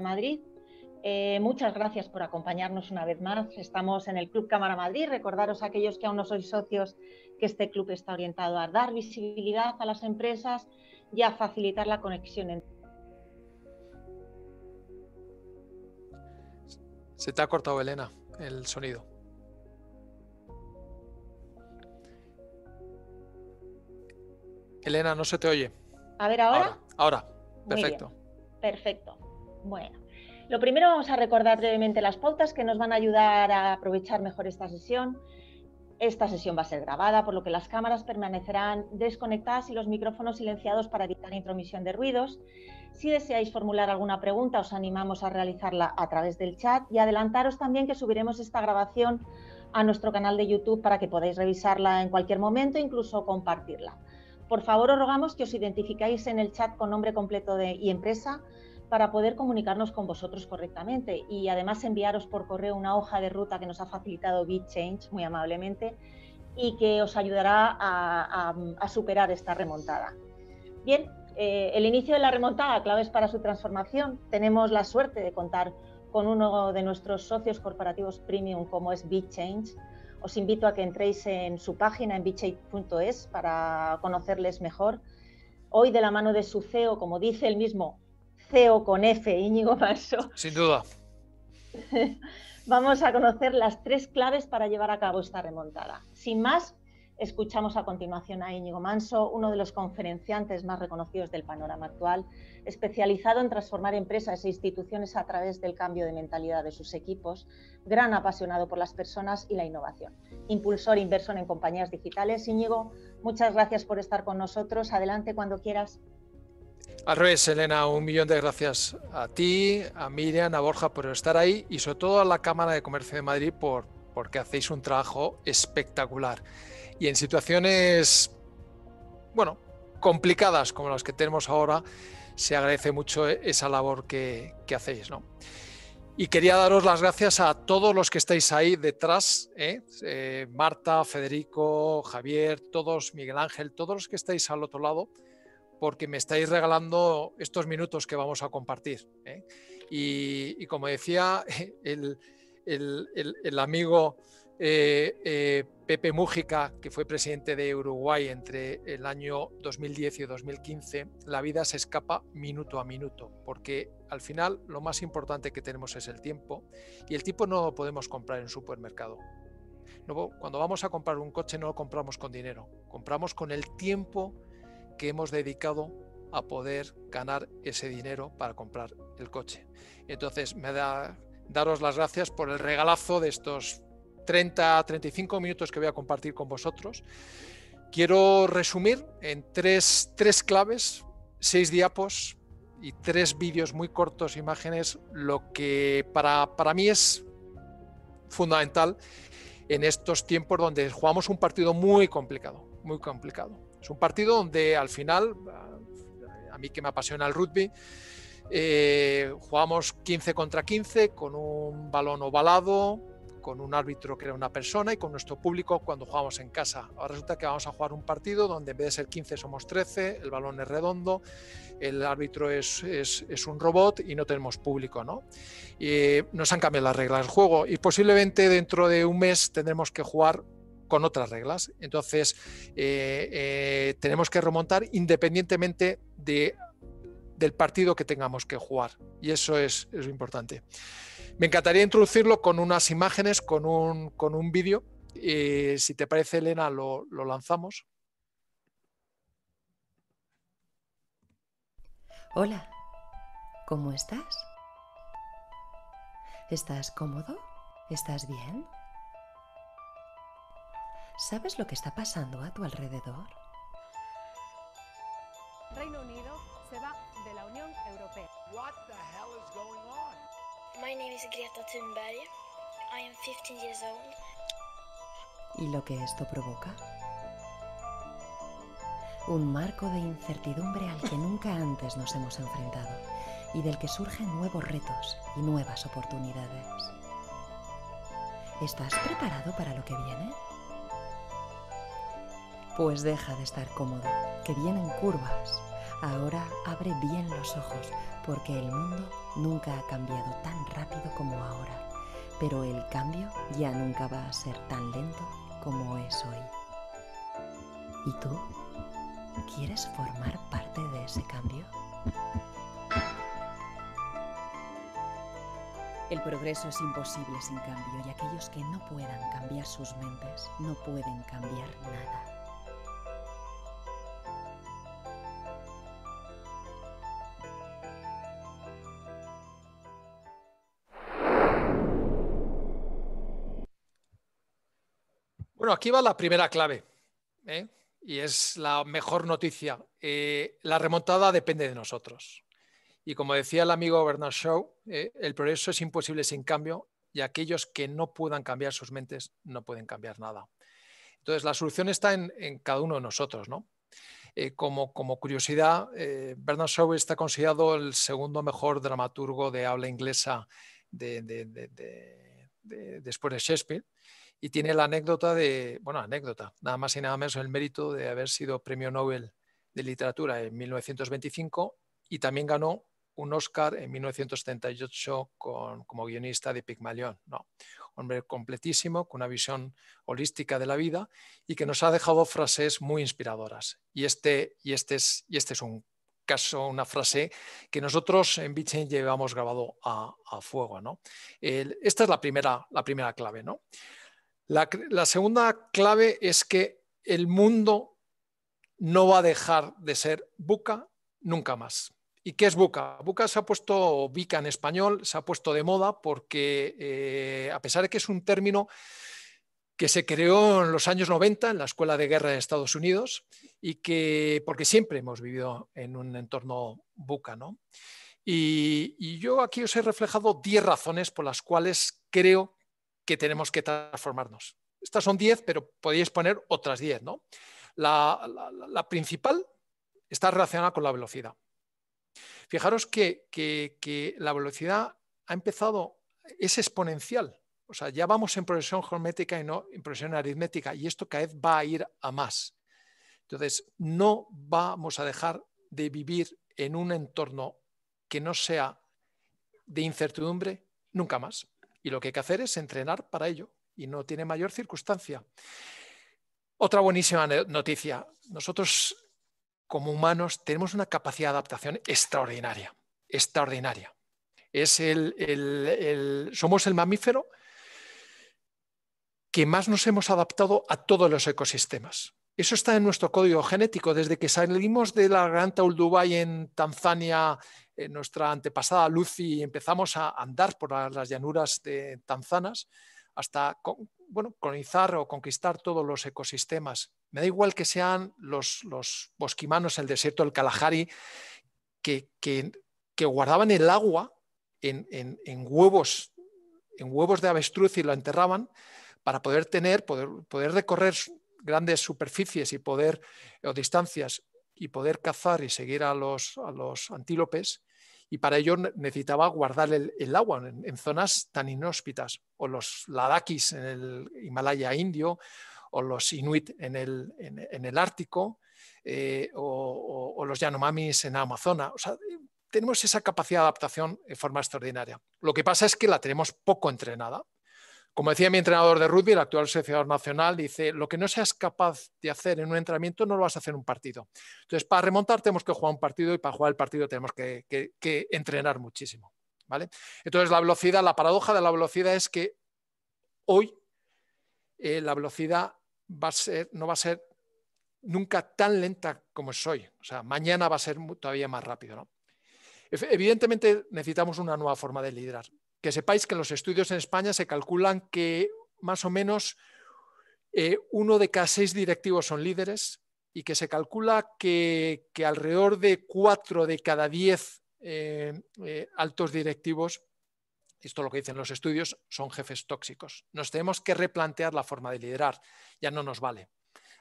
Madrid. Eh, muchas gracias por acompañarnos una vez más. Estamos en el Club Cámara Madrid. Recordaros a aquellos que aún no sois socios que este club está orientado a dar visibilidad a las empresas y a facilitar la conexión Se te ha cortado, Elena, el sonido. Elena, no se te oye. A ver, Ahora, ahora. perfecto. Perfecto. Bueno, lo primero vamos a recordar brevemente las pautas que nos van a ayudar a aprovechar mejor esta sesión. Esta sesión va a ser grabada, por lo que las cámaras permanecerán desconectadas y los micrófonos silenciados para evitar intromisión de ruidos. Si deseáis formular alguna pregunta, os animamos a realizarla a través del chat y adelantaros también que subiremos esta grabación a nuestro canal de YouTube para que podáis revisarla en cualquier momento, e incluso compartirla. Por favor, os rogamos que os identificáis en el chat con nombre completo de, y empresa para poder comunicarnos con vosotros correctamente y además enviaros por correo una hoja de ruta que nos ha facilitado BitChange muy amablemente y que os ayudará a, superar esta remontada. Bien, eh, el inicio de la remontada, claves para su transformación. Tenemos la suerte de contar con uno de nuestros socios corporativos premium como es BitChange. Os invito a que entréis en su página en bitchange.es para conocerles mejor. Hoy de la mano de su CEO, como dice el mismo, o con F, Íñigo Manso. Sin duda. Vamos a conocer las tres claves para llevar a cabo esta remontada. Sin más, Escuchamos a continuación a Íñigo Manso, uno de los conferenciantes más reconocidos del panorama actual, especializado en transformar empresas e instituciones a través del cambio de mentalidad de sus equipos, gran apasionado por las personas y la innovación. Impulsor e inversor en compañías digitales, Íñigo, muchas gracias por estar con nosotros. Adelante cuando quieras. Al revés, Elena, un millón de gracias a ti, a Miriam, a Borja por estar ahí y sobre todo a la Cámara de Comercio de Madrid por, porque hacéis un trabajo espectacular. Y en situaciones, bueno, complicadas como las que tenemos ahora, se agradece mucho esa labor que, hacéis, ¿no? Y quería daros las gracias a todos los que estáis ahí detrás, ¿eh? Eh, Marta, Federico, Javier, todos, Miguel Ángel, todos los que estáis al otro lado porque me estáis regalando estos minutos que vamos a compartir. ¿eh? Y, como decía el, amigo eh, eh, Pepe Mújica, que fue presidente de Uruguay entre el año 2010 y 2015, la vida se escapa minuto a minuto, porque al final lo más importante que tenemos es el tiempo y el tiempo no lo podemos comprar en un supermercado. cuando vamos a comprar un coche no lo compramos con dinero, compramos con el tiempo que hemos dedicado a poder ganar ese dinero para comprar el coche. Entonces, me da daros las gracias por el regalazo de estos 30 35 minutos que voy a compartir con vosotros. Quiero resumir en tres, tres claves, seis diapos y tres vídeos muy cortos, imágenes, lo que para, para mí es fundamental en estos tiempos donde jugamos un partido muy complicado, muy complicado es un partido donde al final, a mí que me apasiona el rugby, eh, jugamos 15 contra 15 con un balón ovalado, con un árbitro que era una persona y con nuestro público cuando jugamos en casa. Ahora resulta que vamos a jugar un partido donde en vez de ser 15 somos 13, el balón es redondo, el árbitro es, un robot y no tenemos público. ¿no? Eh, nos han cambiado las reglas del juego y posiblemente dentro de un mes tendremos que jugar con otras reglas. Entonces, eh, eh, tenemos que remontar independientemente de, del partido que tengamos que jugar. Y eso es, lo importante. Me encantaría introducirlo con unas imágenes, con un, vídeo. si te parece, Elena, lo, lo lanzamos. Hola, ¿cómo estás? ¿Estás cómodo? ¿Estás bien? ¿Sabes lo que está pasando a tu alrededor? Reino Unido se va de la Unión Europea. What the hell is going on? My name is Greta Thunberg. I am 15 years old. ¿Y lo que esto provoca? Un marco de incertidumbre al que nunca antes nos hemos enfrentado y del que surgen nuevos retos y nuevas oportunidades. ¿Estás preparado para lo que viene? pues deja de estar cómodo, que vienen curvas. Ahora abre bien los ojos, porque el mundo nunca ha cambiado tan rápido como ahora, pero el cambio ya nunca va a ser tan lento como es hoy. ¿Y tú? ¿Quieres formar parte de ese cambio? El progreso es imposible sin cambio y aquellos que no puedan cambiar sus mentes no pueden cambiar nada. aquí va la primera clave, ¿eh? y es la mejor noticia. Eh, la remontada depende de nosotros. Y como decía el amigo Bernard Shaw, eh, el progreso es imposible sin cambio y aquellos que no puedan cambiar sus mentes no pueden cambiar nada. Entonces, la solución está en, cada uno de nosotros, como, curiosidad, Bernard Shaw está considerado el segundo mejor dramaturgo de habla inglesa después de Shakespeare y tiene la anécdota de, bueno, anécdota, nada más y nada menos el mérito de haber sido premio Nobel de literatura en 1925 y también ganó un Oscar en 1978 con, como guionista de Pigmalión. No, hombre completísimo, con una visión holística de la vida y que nos ha dejado frases muy inspiradoras. Y este, y este, es, y este es un caso, una frase que nosotros en BitChain llevamos grabado a, fuego. ¿no? esta es la primera, la primera clave. ¿no? La, segunda clave es que el mundo no va a dejar de ser buca nunca más. ¿Y qué es buca? Buca se ha puesto, bica en español, se ha puesto de moda porque eh, a pesar de que es un término que se creó en los años 90 en la Escuela de Guerra de Estados Unidos y que, porque siempre hemos vivido en un entorno buca, ¿no? Y, yo aquí os he reflejado 10 razones por las cuales creo que tenemos que transformarnos. Estas son 10, pero podéis poner otras 10. ¿no? La, principal está relacionada con la velocidad. Fijaros que, que la velocidad ha empezado, es exponencial. O sea, ya vamos en progresión geométrica y no en progresión aritmética, y esto cada vez va a ir a más. Entonces, no vamos a dejar de vivir en un entorno que no sea de incertidumbre nunca más. Y lo que hay que hacer es entrenar para ello y no tiene mayor circunstancia. Otra buenísima noticia. Nosotros como humanos tenemos una capacidad de adaptación extraordinaria, extraordinaria. Es el, somos el mamífero que más nos hemos adaptado a todos los ecosistemas. Eso está en nuestro código genético. Desde que salimos de la Gran y en Tanzania eh, nuestra antepasada Lucy empezamos a andar por las llanuras de tanzanas hasta colonizar o conquistar todos los ecosistemas. Me da igual que sean los, los bosquimanos, el desierto del Kalahari, que, guardaban el agua en, en, huevos, en huevos de avestruz y lo enterraban para poder tener, poder, recorrer grandes superficies y poder, o distancias y poder cazar y seguir a los antílopes y para ello necesitaba guardar el, agua en, zonas tan inhóspitas, o los ladakis en el Himalaya indio, o los inuit en el, Ártico, eh, o, los yanomamis en Amazonas. O sea, tenemos esa capacidad de adaptación de forma extraordinaria. Lo que pasa es que la tenemos poco entrenada como decía mi entrenador de rugby, el actual seleccionador nacional, dice, lo que no seas capaz de hacer en un entrenamiento no lo vas a hacer en un partido. Entonces, para remontar tenemos que jugar un partido y para jugar el partido tenemos que, entrenar muchísimo. ¿vale? Entonces, la velocidad, la paradoja de la velocidad es que hoy eh, la velocidad va a ser, no va a ser nunca tan lenta como es hoy. O sea, mañana va a ser todavía más rápido. Evidentemente necesitamos una nueva forma de liderar que sepáis que en los estudios en España se calculan que más o menos eh, uno de cada seis directivos son líderes y que se calcula que, alrededor de cuatro de cada diez eh, eh, altos directivos, esto es lo que dicen los estudios, son jefes tóxicos. Nos tenemos que replantear la forma de liderar, ya no nos vale.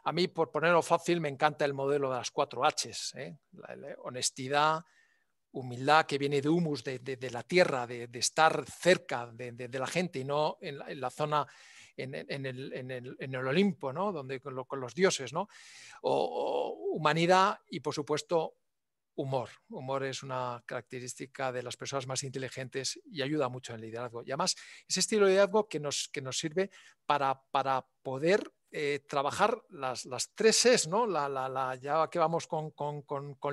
A mí, por ponerlo fácil, me encanta el modelo de las cuatro Hs, la honestidad, humildad que viene de humus, de, de, la tierra, de, estar cerca de, la gente y no en la, zona, en, en, el, el, en, el, Olimpo, ¿no? Donde, con, los dioses, ¿no? O, humanidad y, por supuesto, humor. Humor es una característica de las personas más inteligentes y ayuda mucho en el liderazgo. Y además, ese estilo de liderazgo que nos, que nos sirve para, para poder eh, trabajar las, tres es, ¿no? La, ya que vamos con,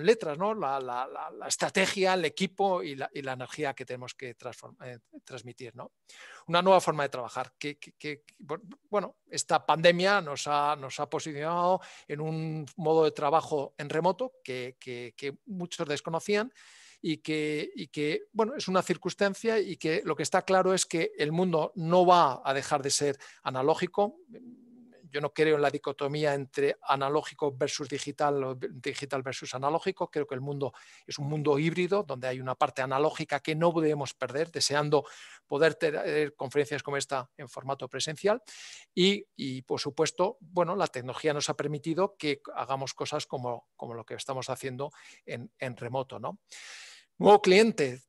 letras, ¿no? La, estrategia, el equipo y la, energía que tenemos que eh, transmitir. ¿no? Una nueva forma de trabajar. Que, bueno, esta pandemia nos ha, posicionado en un modo de trabajo en remoto que, muchos desconocían. Y que, y que, bueno, es una circunstancia y que lo que está claro es que el mundo no va a dejar de ser analógico yo no creo en la dicotomía entre analógico versus digital o digital versus analógico. Creo que el mundo es un mundo híbrido donde hay una parte analógica que no podemos perder, deseando poder tener eh, conferencias como esta en formato presencial. Y, por supuesto, bueno, la tecnología nos ha permitido que hagamos cosas como, como lo que estamos haciendo en, en remoto. ¿no? Nuevo cliente,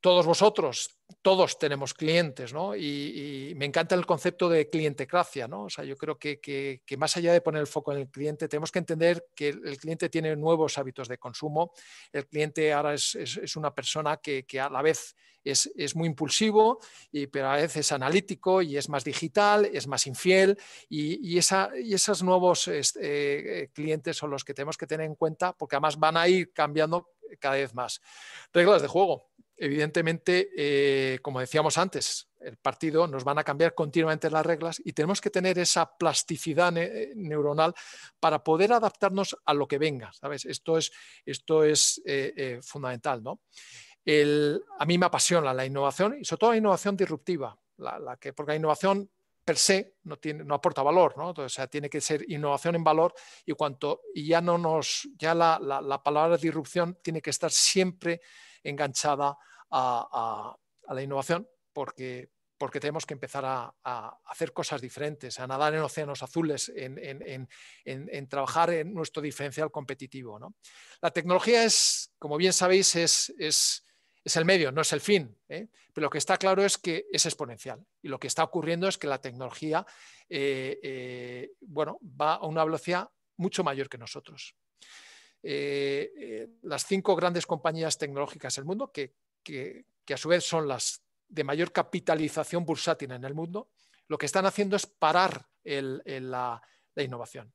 todos vosotros, todos tenemos clientes, ¿no? Y, me encanta el concepto de clientecracia, ¿no? O sea, yo creo que, más allá de poner el foco en el cliente, tenemos que entender que el cliente tiene nuevos hábitos de consumo. El cliente ahora es, una persona que, a la vez es, muy impulsivo, y, pero a la vez es analítico y es más digital, es más infiel. Y, esa, y esos nuevos este, eh, eh, clientes son los que tenemos que tener en cuenta porque además van a ir cambiando cada vez más. Reglas de juego evidentemente, eh, como decíamos antes, el partido nos van a cambiar continuamente las reglas y tenemos que tener esa plasticidad eh, neuronal para poder adaptarnos a lo que venga, ¿sabes? Esto es, esto es eh, fundamental, ¿no? a mí me apasiona la innovación y sobre todo la innovación disruptiva, porque la innovación per se no, aporta valor, ¿no? o sea, tiene que ser innovación en valor y cuanto y ya no nos ya la, palabra disrupción tiene que estar siempre enganchada a, la innovación porque, porque tenemos que empezar a, hacer cosas diferentes, a nadar en océanos azules, en, trabajar en nuestro diferencial competitivo. ¿no? La tecnología es, como bien sabéis, es, el medio, no es el fin, ¿eh? pero lo que está claro es que es exponencial y lo que está ocurriendo es que la tecnología eh, eh, bueno, va a una velocidad mucho mayor que nosotros. las cinco grandes compañías tecnológicas del mundo, que que, a su vez son las de mayor capitalización bursátil en el mundo, lo que están haciendo es parar la, innovación.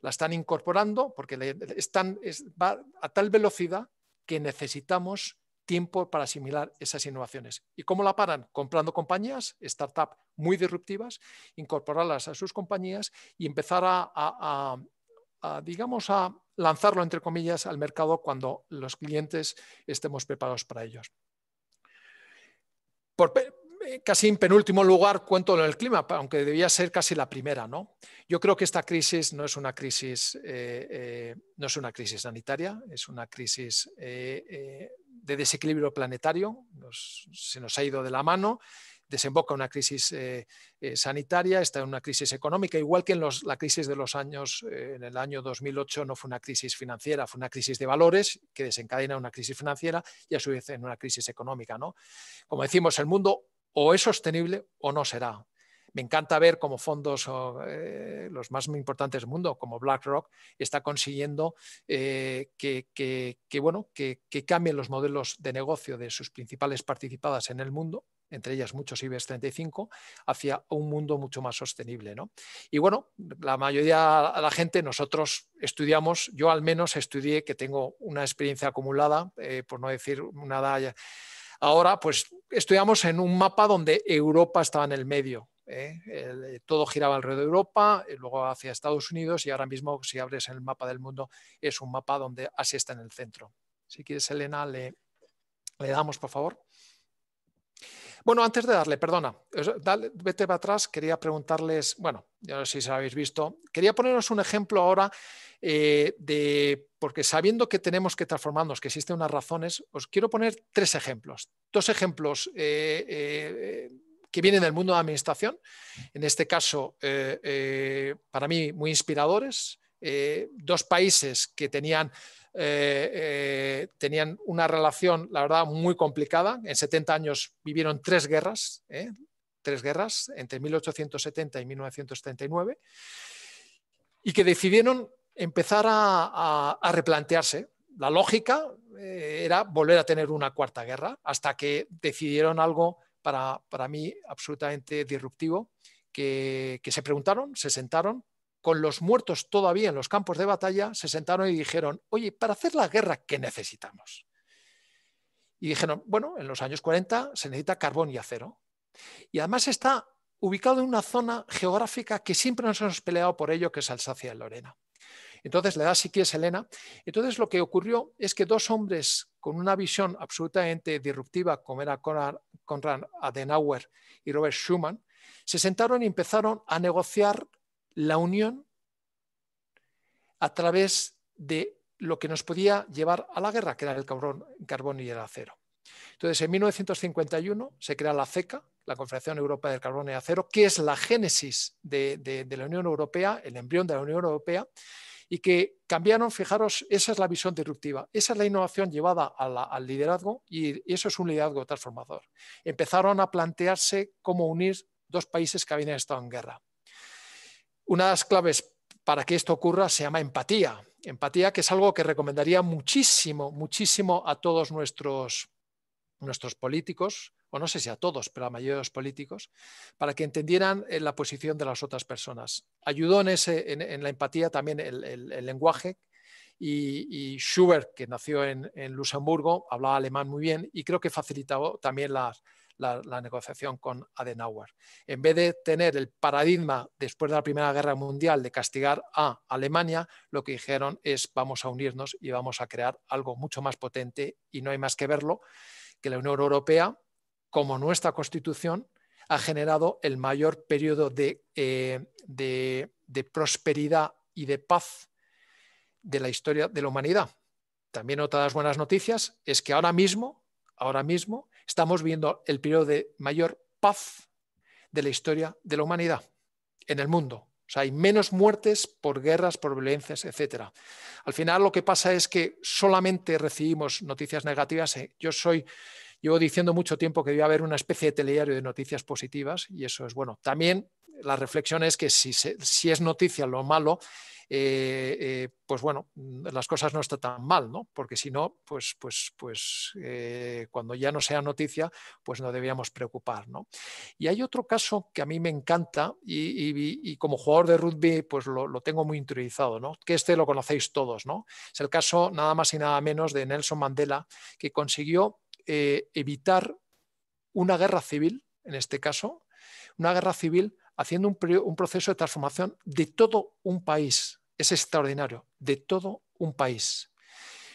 La están incorporando porque están, va a tal velocidad que necesitamos tiempo para asimilar esas innovaciones. ¿Y cómo la paran? Comprando compañías, startups muy disruptivas, incorporarlas a sus compañías y empezar a, a, digamos, a lanzarlo, entre comillas, al mercado cuando los clientes estemos preparados para ellos por eh, casi en penúltimo lugar cuento el clima, aunque debía ser casi la primera, ¿no? Yo creo que esta crisis no es una crisis, eh, eh, no es una crisis sanitaria, es una crisis de desequilibrio planetario, se nos ha ido de la mano desemboca en una crisis eh, eh, sanitaria, está en una crisis económica, igual que en los, la crisis de los años, eh, en el año 2008 no fue una crisis financiera, fue una crisis de valores que desencadena una crisis financiera y a su vez en una crisis económica. ¿no? Como decimos, el mundo o es sostenible o no será me encanta ver cómo fondos, los más importantes del mundo, como BlackRock, está consiguiendo bueno, que, que cambien los modelos de negocio de sus principales participadas en el mundo entre ellas muchos IBEX 35, hacia un mundo mucho más sostenible. ¿no? Y bueno, la mayoría de la gente, nosotros estudiamos, yo al menos estudié, que tengo una experiencia acumulada, eh, por no decir nada ahora, pues estudiamos en un mapa donde Europa estaba en el medio. ¿eh? todo giraba alrededor de Europa, luego hacia Estados Unidos y ahora mismo si abres el mapa del mundo es un mapa donde así está en el centro. Si quieres, Elena, le damos, por favor. Bueno, antes de darle, perdona, vete para atrás, quería preguntarles, bueno, ya no sé si habéis visto, quería poneros un ejemplo ahora eh, de, porque sabiendo que tenemos que transformarnos, que existen unas razones, os quiero poner tres ejemplos. Dos ejemplos eh, eh, que vienen del mundo de la administración, en este caso, para mí, muy inspiradores. dos países que tenían eh, eh, tenían una relación, la verdad, muy complicada. En 70 años vivieron tres guerras, ¿eh? tres guerras, entre 1870 y 1939, y que decidieron empezar a, replantearse. La lógica era volver a tener una cuarta guerra, hasta que decidieron algo para, mí absolutamente disruptivo, que se preguntaron, se sentaron, con los muertos todavía en los campos de batalla, se sentaron y dijeron, oye, para hacer la guerra, ¿qué necesitamos? Y dijeron, bueno, en los años 40 se necesita carbón y acero. Y además está ubicado en una zona geográfica que siempre nos hemos peleado por ello, que es Alsacia y Lorena. Entonces le da si quieres Elena. Entonces lo que ocurrió es que dos hombres con una visión absolutamente disruptiva, como era Conrad Adenauer y Robert Schumann, se sentaron y empezaron a negociar la unión a través de lo que nos podía llevar a la guerra, que era el carbón, y el acero. Entonces, en 1951 se crea la CECA, la Confederación Europea del Carbón y Acero, que es la génesis de, la Unión Europea, el embrión de la Unión Europea, y que cambiaron, fijaros, esa es la visión disruptiva, esa es la innovación llevada al liderazgo y eso es un liderazgo transformador. Empezaron a plantearse cómo unir dos países que habían estado en guerra. Una de las claves para que esto ocurra se llama empatía. Empatía que es algo que recomendaría muchísimo, muchísimo a todos nuestros, nuestros políticos, o no sé si a todos, pero a la mayoría de los políticos, para que entendieran eh, la posición de las otras personas. Ayudó en, ese, en, la empatía también el, lenguaje, y, y, Schubert, que nació en, en, Luxemburgo, hablaba alemán muy bien y creo que facilitó también las, la, negociación con Adenauer. En vez de tener el paradigma después de la Primera Guerra Mundial de castigar a Alemania, lo que dijeron es vamos a unirnos y vamos a crear algo mucho más potente y no hay más que verlo que la Unión Europea, como nuestra Constitución, ha generado el mayor periodo de, eh, de prosperidad y de paz de la historia de la humanidad. También otra de las buenas noticias es que ahora mismo ahora mismo estamos viendo el periodo de mayor paz de la historia de la humanidad en el mundo. O sea, hay menos muertes por guerras, por violencias, etc. Al final lo que pasa es que solamente recibimos noticias negativas. ¿eh? Yo soy Llevo diciendo mucho tiempo que debía haber una especie de telediario de noticias positivas y eso es bueno. También la reflexión es que si, si es noticia lo malo, eh, eh, pues bueno, mm, las cosas no están tan mal, ¿no? Porque si no, pues, pues, pues eh, cuando ya no sea noticia, pues no debíamos preocupar, ¿no? Y hay otro caso que a mí me encanta y, como jugador de rugby, pues lo, lo, tengo muy interiorizado, ¿no? Que este lo conocéis todos, ¿no? Es el caso nada más y nada menos de Nelson Mandela, que consiguió eh, evitar una guerra civil, en este caso, una guerra civil haciendo un, proceso de transformación de todo un país. Es extraordinario, de todo un país.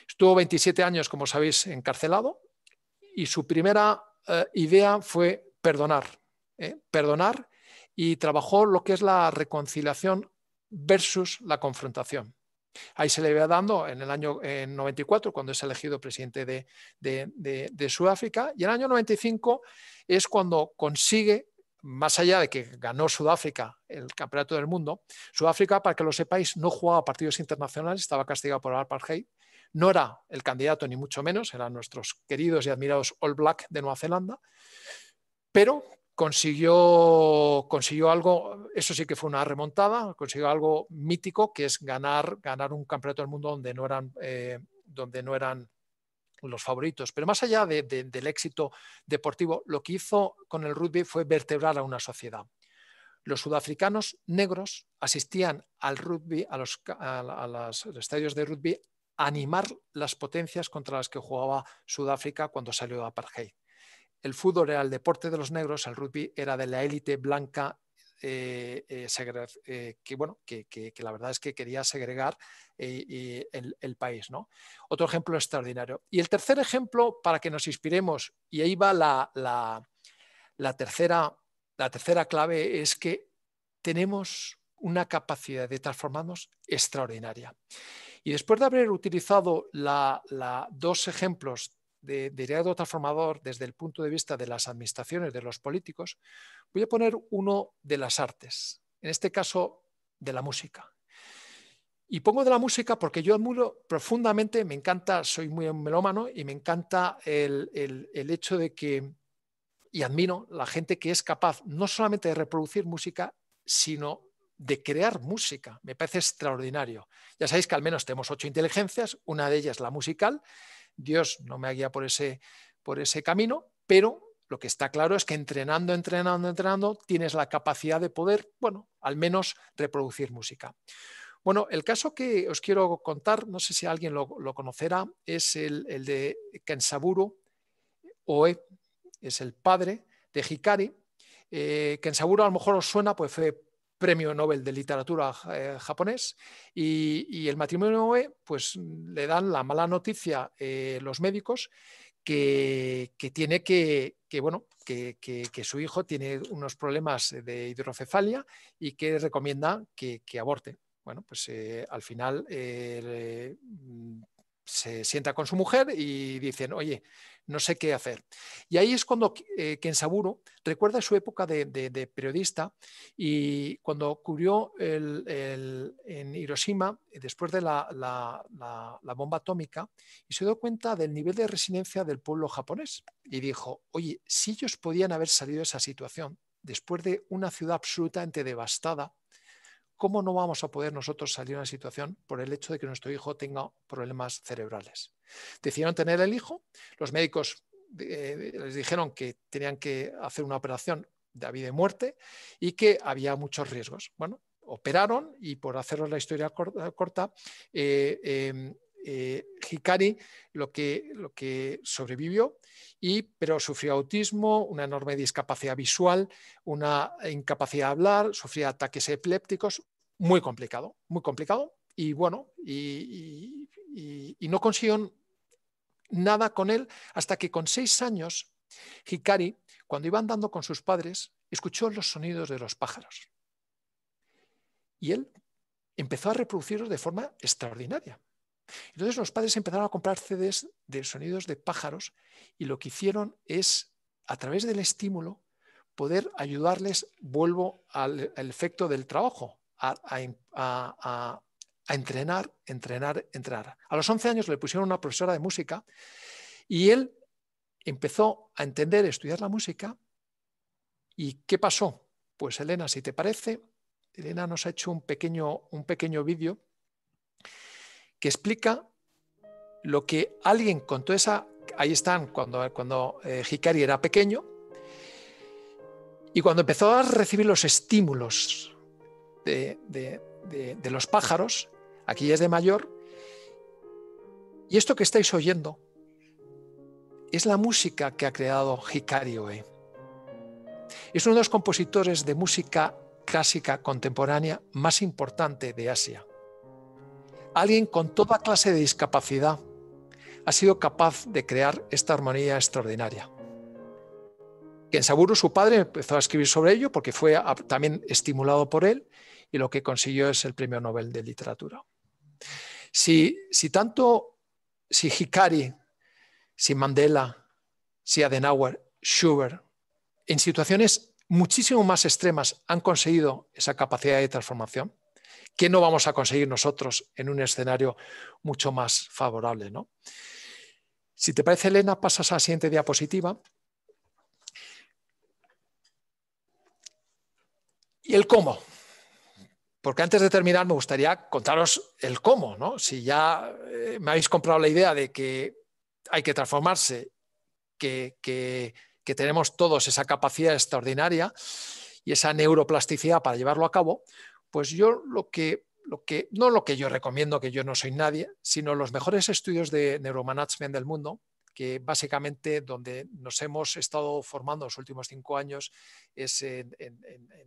Estuvo 27 años, como sabéis, encarcelado y su primera eh, idea fue perdonar, eh, perdonar y trabajó lo que es la reconciliación versus la confrontación. Ahí se le va dando en el año 94, cuando es elegido presidente de, Sudáfrica, y en el año 95 es cuando consigue más allá de que ganó Sudáfrica el campeonato del mundo, Sudáfrica, para que lo sepáis, no jugaba partidos internacionales, estaba castigado por el apartheid, no era el candidato ni mucho menos, eran nuestros queridos y admirados All Black de Nueva Zelanda, pero consiguió, consiguió algo, eso sí que fue una remontada, consiguió algo mítico, que es ganar, ganar un campeonato del mundo donde no eran, eh, donde no eran los favoritos. Pero más allá del éxito deportivo, lo que hizo con el rugby fue vertebrar a una sociedad. Los sudafricanos negros asistían al rugby, a los, a, estadios de rugby, animar las potencias contra las que jugaba Sudáfrica cuando salió de apartheid el fútbol era el deporte de los negros, el rugby era de la élite blanca eh, eh, eh, que, bueno, que, la verdad es que quería segregar el, país. ¿no? Otro ejemplo extraordinario. Y el tercer ejemplo, para que nos inspiremos, y ahí va la, tercera, la tercera clave, es que tenemos una capacidad de transformarnos extraordinaria. Y después de haber utilizado la, dos ejemplos de, de transformador desde el punto de vista de las administraciones, de los políticos, voy a poner uno de las artes, en este caso de la música. Y pongo de la música porque yo admiro profundamente, me encanta, soy muy melómano y me encanta el, el hecho de que, y admiro la gente que es capaz no solamente de reproducir música, sino de crear música. Me parece extraordinario. Ya sabéis que al menos tenemos ocho inteligencias, una de ellas la musical, Dios no me guía por ese, por ese camino, pero lo que está claro es que entrenando, entrenando, entrenando, tienes la capacidad de poder, bueno, al menos reproducir música. Bueno, el caso que os quiero contar, no sé si alguien lo, conocerá, es el, el, de Kensaburo Oe, es el padre de Hikari. Eh, Kensaburo a lo mejor os suena, pues fue premio Nobel de literatura eh, japonés, y, el matrimonio pues mm, le dan la mala noticia eh, los médicos que, tiene que, que bueno, que, su hijo tiene unos problemas de hidrocefalia y que recomienda que, aborte. Bueno, pues eh, al final mm, se sienta con su mujer y dicen, oye, no sé qué hacer. Y ahí es cuando Ken eh, Kensaburo recuerda su época de, periodista y cuando cubrió en Hiroshima, después de la, bomba atómica, y se dio cuenta del nivel de resiliencia del pueblo japonés y dijo, oye, si ellos podían haber salido de esa situación después de una ciudad absolutamente devastada, ¿cómo no vamos a poder nosotros salir de una situación por el hecho de que nuestro hijo tenga problemas cerebrales? Decidieron tener el hijo, los médicos eh, les dijeron que tenían que hacer una operación de vida y muerte y que había muchos riesgos. Bueno, operaron y por haceros la historia eh, corta, eh, em, Hikari lo que, lo que sobrevivió, y, pero sufrió autismo, una enorme discapacidad visual, una incapacidad de hablar, sufría ataques epilépticos, muy complicado, muy complicado. Y bueno, y, no consiguió nada con él hasta que con seis años, Hikari, cuando iba andando con sus padres, escuchó los sonidos de los pájaros. Y él empezó a reproducirlos de forma extraordinaria. Entonces los padres empezaron a comprar CDs de sonidos de pájaros y lo que hicieron es, a través del estímulo, poder ayudarles, vuelvo al efecto del trabajo, a, entrenar, entrenar, entrenar. A los 11 años le pusieron una profesora de música y él empezó a entender, estudiar la música. ¿Y qué pasó? Pues Elena, si te parece, Elena nos ha hecho un pequeño, un pequeño vídeo que explica lo que alguien contó esa... Ahí están cuando, cuando eh, Hikari era pequeño y cuando empezó a recibir los estímulos de, los pájaros, aquí ya es de mayor, y esto que estáis oyendo es la música que ha creado Hikari Es uno de los compositores de música clásica contemporánea más importante de Asia. Alguien con toda clase de discapacidad ha sido capaz de crear esta armonía extraordinaria. Saburo su padre, empezó a escribir sobre ello porque fue también estimulado por él y lo que consiguió es el Premio Nobel de Literatura. Si, tanto, si Hikari, si Mandela, si Adenauer, Schubert, en situaciones muchísimo más extremas han conseguido esa capacidad de transformación, ¿qué no vamos a conseguir nosotros en un escenario mucho más favorable? Si te parece, Elena, pasas a la siguiente diapositiva. ¿Y el cómo? Porque antes de terminar me gustaría contaros el cómo, ¿no? Si ya eh, me habéis comprado la idea de que hay que transformarse, que, tenemos todos esa capacidad extraordinaria y esa neuroplasticidad para llevarlo a cabo, pues yo lo que lo que, no lo que yo recomiendo, que yo no soy nadie, sino los mejores estudios de neuromanagement del mundo que básicamente donde nos hemos estado formando los últimos cinco años es en,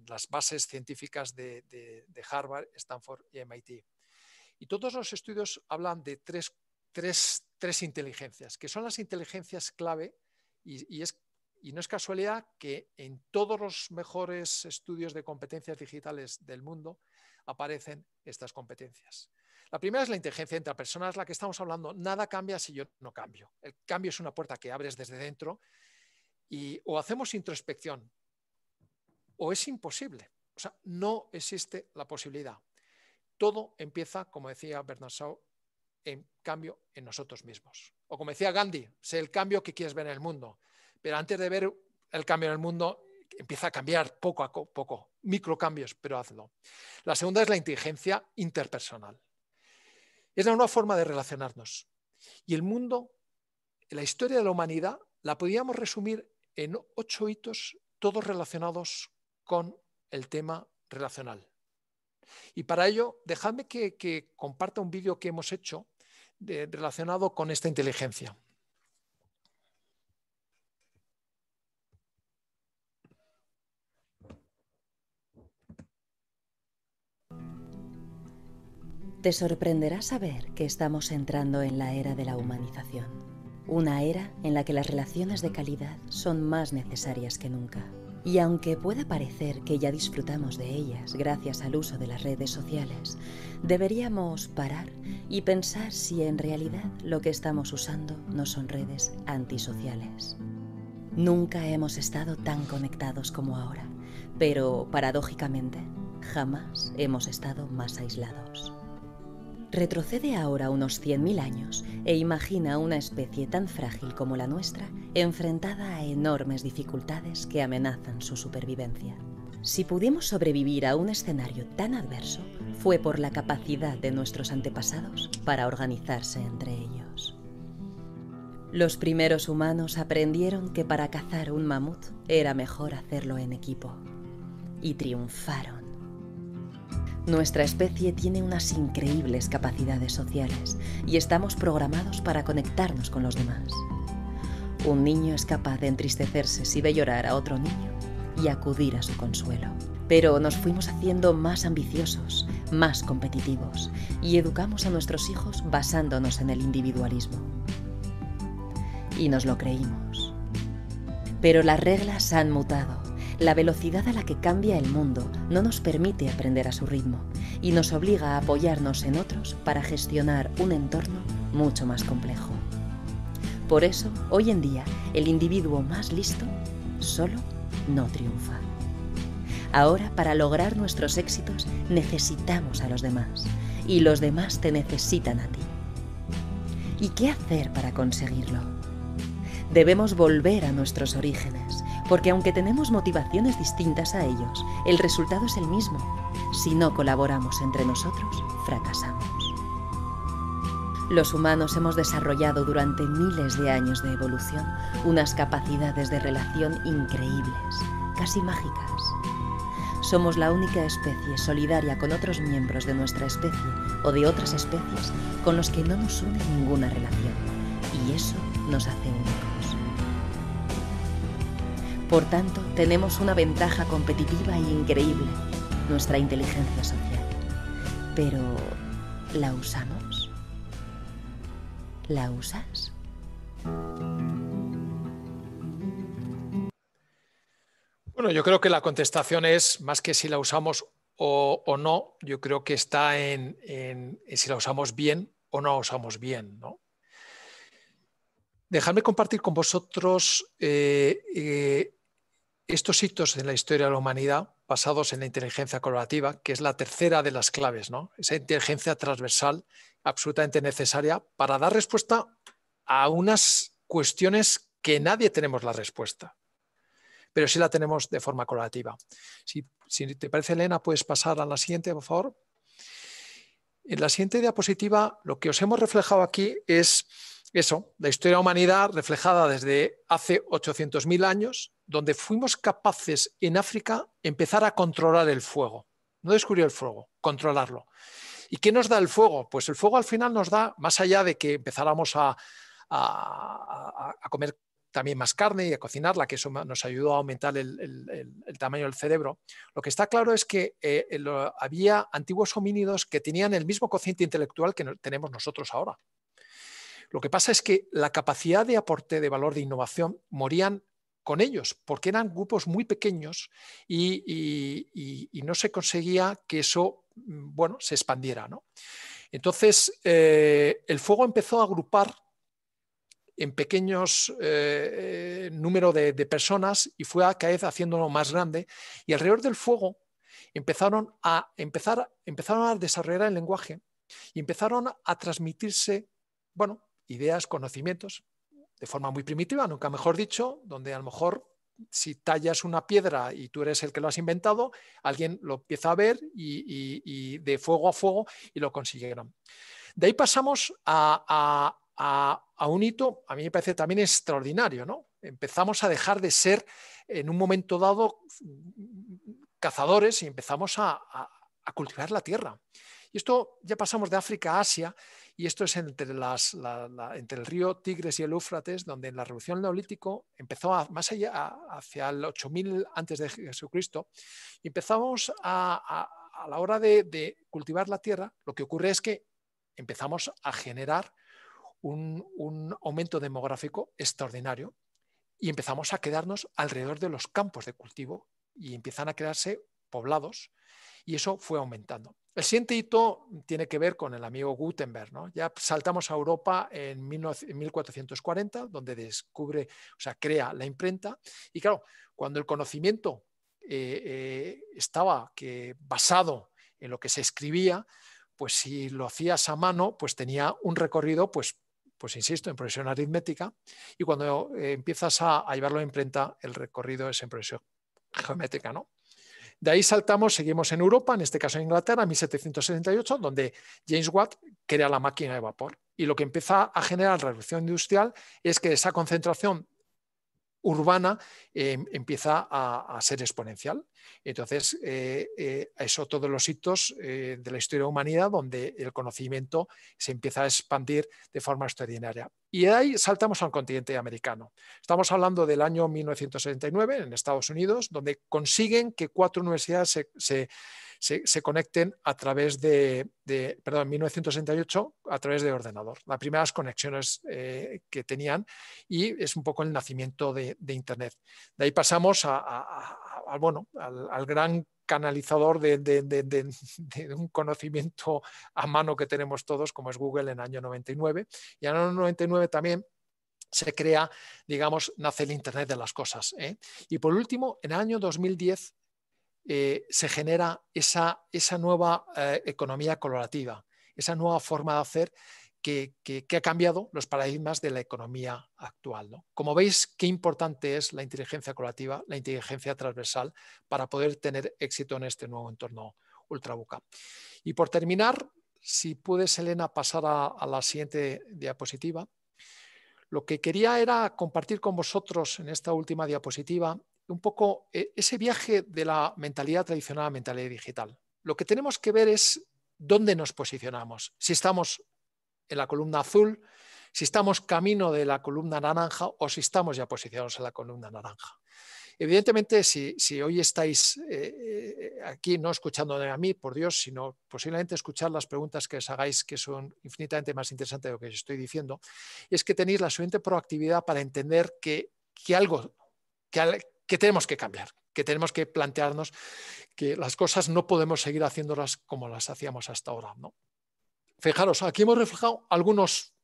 las bases científicas de, Harvard, Stanford y MIT. Y todos los estudios hablan de tres, inteligencias, que son las inteligencias clave y, y no es casualidad que en todos los mejores estudios de competencias digitales del mundo aparecen estas competencias. La primera es la inteligencia intrapersonal, es la que estamos hablando. Nada cambia si yo no cambio. El cambio es una puerta que abres desde dentro y o hacemos introspección o es imposible. O sea, no existe la posibilidad. Todo empieza, como decía Bernard Shaw, en cambio en nosotros mismos. O como decía Gandhi, sé el cambio que quieres ver en el mundo. Pero antes de ver el cambio en el mundo, empieza a cambiar poco a poco, microcambios, pero hazlo. La segunda es la inteligencia interpersonal. Es la nueva forma de relacionarnos. Y el mundo, la historia de la humanidad, la podíamos resumir en ocho hitos, todos relacionados con el tema relacional. Y para ello, dejadme que, comparta un vídeo que hemos hecho relacionado con esta inteligencia. Te sorprenderá saber que estamos entrando en la era de la humanización, una era en la que las relaciones de calidad son más necesarias que nunca. Y aunque pueda parecer que ya disfrutamos de ellas gracias al uso de las redes sociales, deberíamos parar y pensar si en realidad lo que estamos usando no son redes antisociales. Nunca hemos estado tan conectados como ahora, pero paradójicamente jamás hemos estado más aislados. Retrocede ahora unos 100.000 años e imagina una especie tan frágil como la nuestra enfrentada a enormes dificultades que amenazan su supervivencia. Si pudimos sobrevivir a un escenario tan adverso, fue por la capacidad de nuestros antepasados para organizarse entre ellos. Los primeros humanos aprendieron que para cazar un mamut era mejor hacerlo en equipo. Y triunfaron. Nuestra especie tiene unas increíbles capacidades sociales y estamos programados para conectarnos con los demás. Un niño es capaz de entristecerse si ve llorar a otro niño y acudir a su consuelo. Pero nos fuimos haciendo más ambiciosos, más competitivos y educamos a nuestros hijos basándonos en el individualismo. Y nos lo creímos. Pero las reglas han mutado la velocidad a la que cambia el mundo no nos permite aprender a su ritmo y nos obliga a apoyarnos en otros para gestionar un entorno mucho más complejo. Por eso, hoy en día, el individuo más listo solo no triunfa. Ahora, para lograr nuestros éxitos, necesitamos a los demás y los demás te necesitan a ti. ¿Y qué hacer para conseguirlo? Debemos volver a nuestros orígenes, porque aunque tenemos motivaciones distintas a ellos, el resultado es el mismo. Si no colaboramos entre nosotros, fracasamos. Los humanos hemos desarrollado durante miles de años de evolución unas capacidades de relación increíbles, casi mágicas. Somos la única especie solidaria con otros miembros de nuestra especie o de otras especies con los que no nos une ninguna relación. Y eso nos hace únicos. Por tanto, tenemos una ventaja competitiva e increíble, nuestra inteligencia social. Pero, ¿la usamos? ¿La usas? Bueno, yo creo que la contestación es más que si la usamos o, no, yo creo que está en, si la usamos bien o no usamos bien, ¿no? Dejadme compartir con vosotros eh, eh, estos hitos en la historia de la humanidad basados en la inteligencia colaborativa, que es la tercera de las claves, Esa inteligencia transversal absolutamente necesaria para dar respuesta a unas cuestiones que nadie tenemos la respuesta, pero sí la tenemos de forma colaborativa. Si, si te parece, Elena, puedes pasar a la siguiente, por favor. En la siguiente diapositiva, lo que os hemos reflejado aquí es eso, la historia de la humanidad reflejada desde hace 800.000 años, donde fuimos capaces en África empezar a controlar el fuego. No descubrió el fuego, controlarlo. ¿Y qué nos da el fuego? Pues el fuego al final nos da, más allá de que empezáramos a, a, comer también más carne y a cocinarla, que eso nos ayudó a aumentar el, el, tamaño del cerebro. Lo que está claro es que eh, había antiguos homínidos que tenían el mismo cociente intelectual que tenemos nosotros ahora. Lo que pasa es que la capacidad de aporte de valor de innovación morían con ellos, porque eran grupos muy pequeños y, no se conseguía que eso mm, bueno, se expandiera. Entonces, eh, el fuego empezó a agrupar en pequeños números eh, número de, personas y fue a vez haciéndolo más grande. Y alrededor del fuego empezaron a, empezar, empezaron a desarrollar el lenguaje y empezaron a transmitirse bueno, ideas, conocimientos, de forma muy primitiva, nunca mejor dicho, donde a lo mejor si tallas una piedra y tú eres el que lo has inventado, alguien lo empieza a ver y, de fuego a fuego y lo consiguieron. De ahí pasamos a, a, a, a, un hito, a mí me parece también extraordinario, ¿no? Empezamos a dejar de ser en un momento dado cazadores y empezamos a cultivar la tierra. Y esto ya pasamos de África a Asia y esto es entre, las, entre el río Tigres y el Éufrates, donde en la revolución neolítico empezó más allá hacia el 8000 antes de Jesucristo, empezamos a, a, la hora de, cultivar la tierra, lo que ocurre es que empezamos a generar un, aumento demográfico extraordinario y empezamos a quedarnos alrededor de los campos de cultivo y empiezan a quedarse poblados y eso fue aumentando. El siguiente hito tiene que ver con el amigo Gutenberg. ¿no? Ya saltamos a Europa en 1440, donde descubre, o sea, crea la imprenta. Y claro, cuando el conocimiento eh, eh, estaba basado en lo que se escribía, pues si lo hacías a mano, pues tenía un recorrido, pues, pues insisto, en progresión aritmética. Y cuando eh, empiezas a, a llevarlo a imprenta, el recorrido es en progresión geométrica, ¿no? De ahí saltamos, seguimos en Europa, en este caso en Inglaterra, 1768, donde James Watt crea la máquina de vapor. Y lo que empieza a generar la revolución industrial es que esa concentración urbana em, empieza a, ser exponencial. Entonces, eh, eh eso todos los hitos eh, de la historia de la humanidad donde el conocimiento se empieza a expandir de forma extraordinaria. Y de ahí saltamos al continente americano. Estamos hablando del año 1979 en Estados Unidos, donde consiguen que cuatro universidades se se, conecten a través de, perdón, 1968 a través de ordenador. Las primeras conexiones eh, que tenían y es un poco el nacimiento de, Internet. De ahí pasamos bueno, al, gran canalizador de, un conocimiento a mano que tenemos todos, como es Google en el año 99. Y en el año 99 también se crea, digamos, nace el Internet de las Cosas. ¿eh? Y por último, en el año 2010 eh, se genera esa, nueva eh, economía colaborativa, esa nueva forma de hacer que, ha cambiado los paradigmas de la economía actual. Como veis, qué importante es la inteligencia colaborativa, la inteligencia transversal, para poder tener éxito en este nuevo entorno ultrabuca. Y por terminar, si puedes, Elena, pasar a la siguiente diapositiva. Lo que quería era compartir con vosotros en esta última diapositiva un poco eh, ese viaje de la mentalidad tradicional a la mentalidad digital. Lo que tenemos que ver es dónde nos posicionamos. Si estamos en la columna azul, si estamos camino de la columna naranja o si estamos ya posicionados en la columna naranja. Evidentemente, si, hoy estáis eh, eh, aquí no escuchándome a mí, por Dios, sino posiblemente escuchar las preguntas que os hagáis, que son infinitamente más interesantes de lo que os estoy diciendo, es que tenéis la suficiente proactividad para entender que, que algo, que, que tenemos que cambiar, que tenemos que plantearnos que las cosas no podemos seguir haciéndolas como las hacíamos hasta ahora. ¿no? Fijaros, aquí hemos reflejado algunos,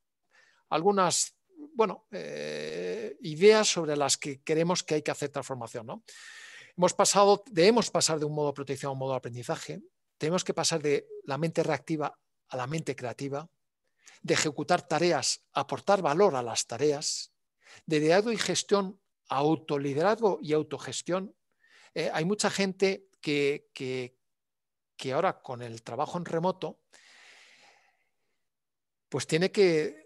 algunas bueno, eh, ideas sobre las que creemos que hay que hacer transformación. ¿no? Hemos pasado, debemos pasar de un modo de protección a un modo de aprendizaje, tenemos que pasar de la mente reactiva a la mente creativa, de ejecutar tareas, aportar valor a las tareas, de ideado y gestión autoliderazgo y autogestión. Eh, hay mucha gente que, que ahora con el trabajo en remoto, pues tiene que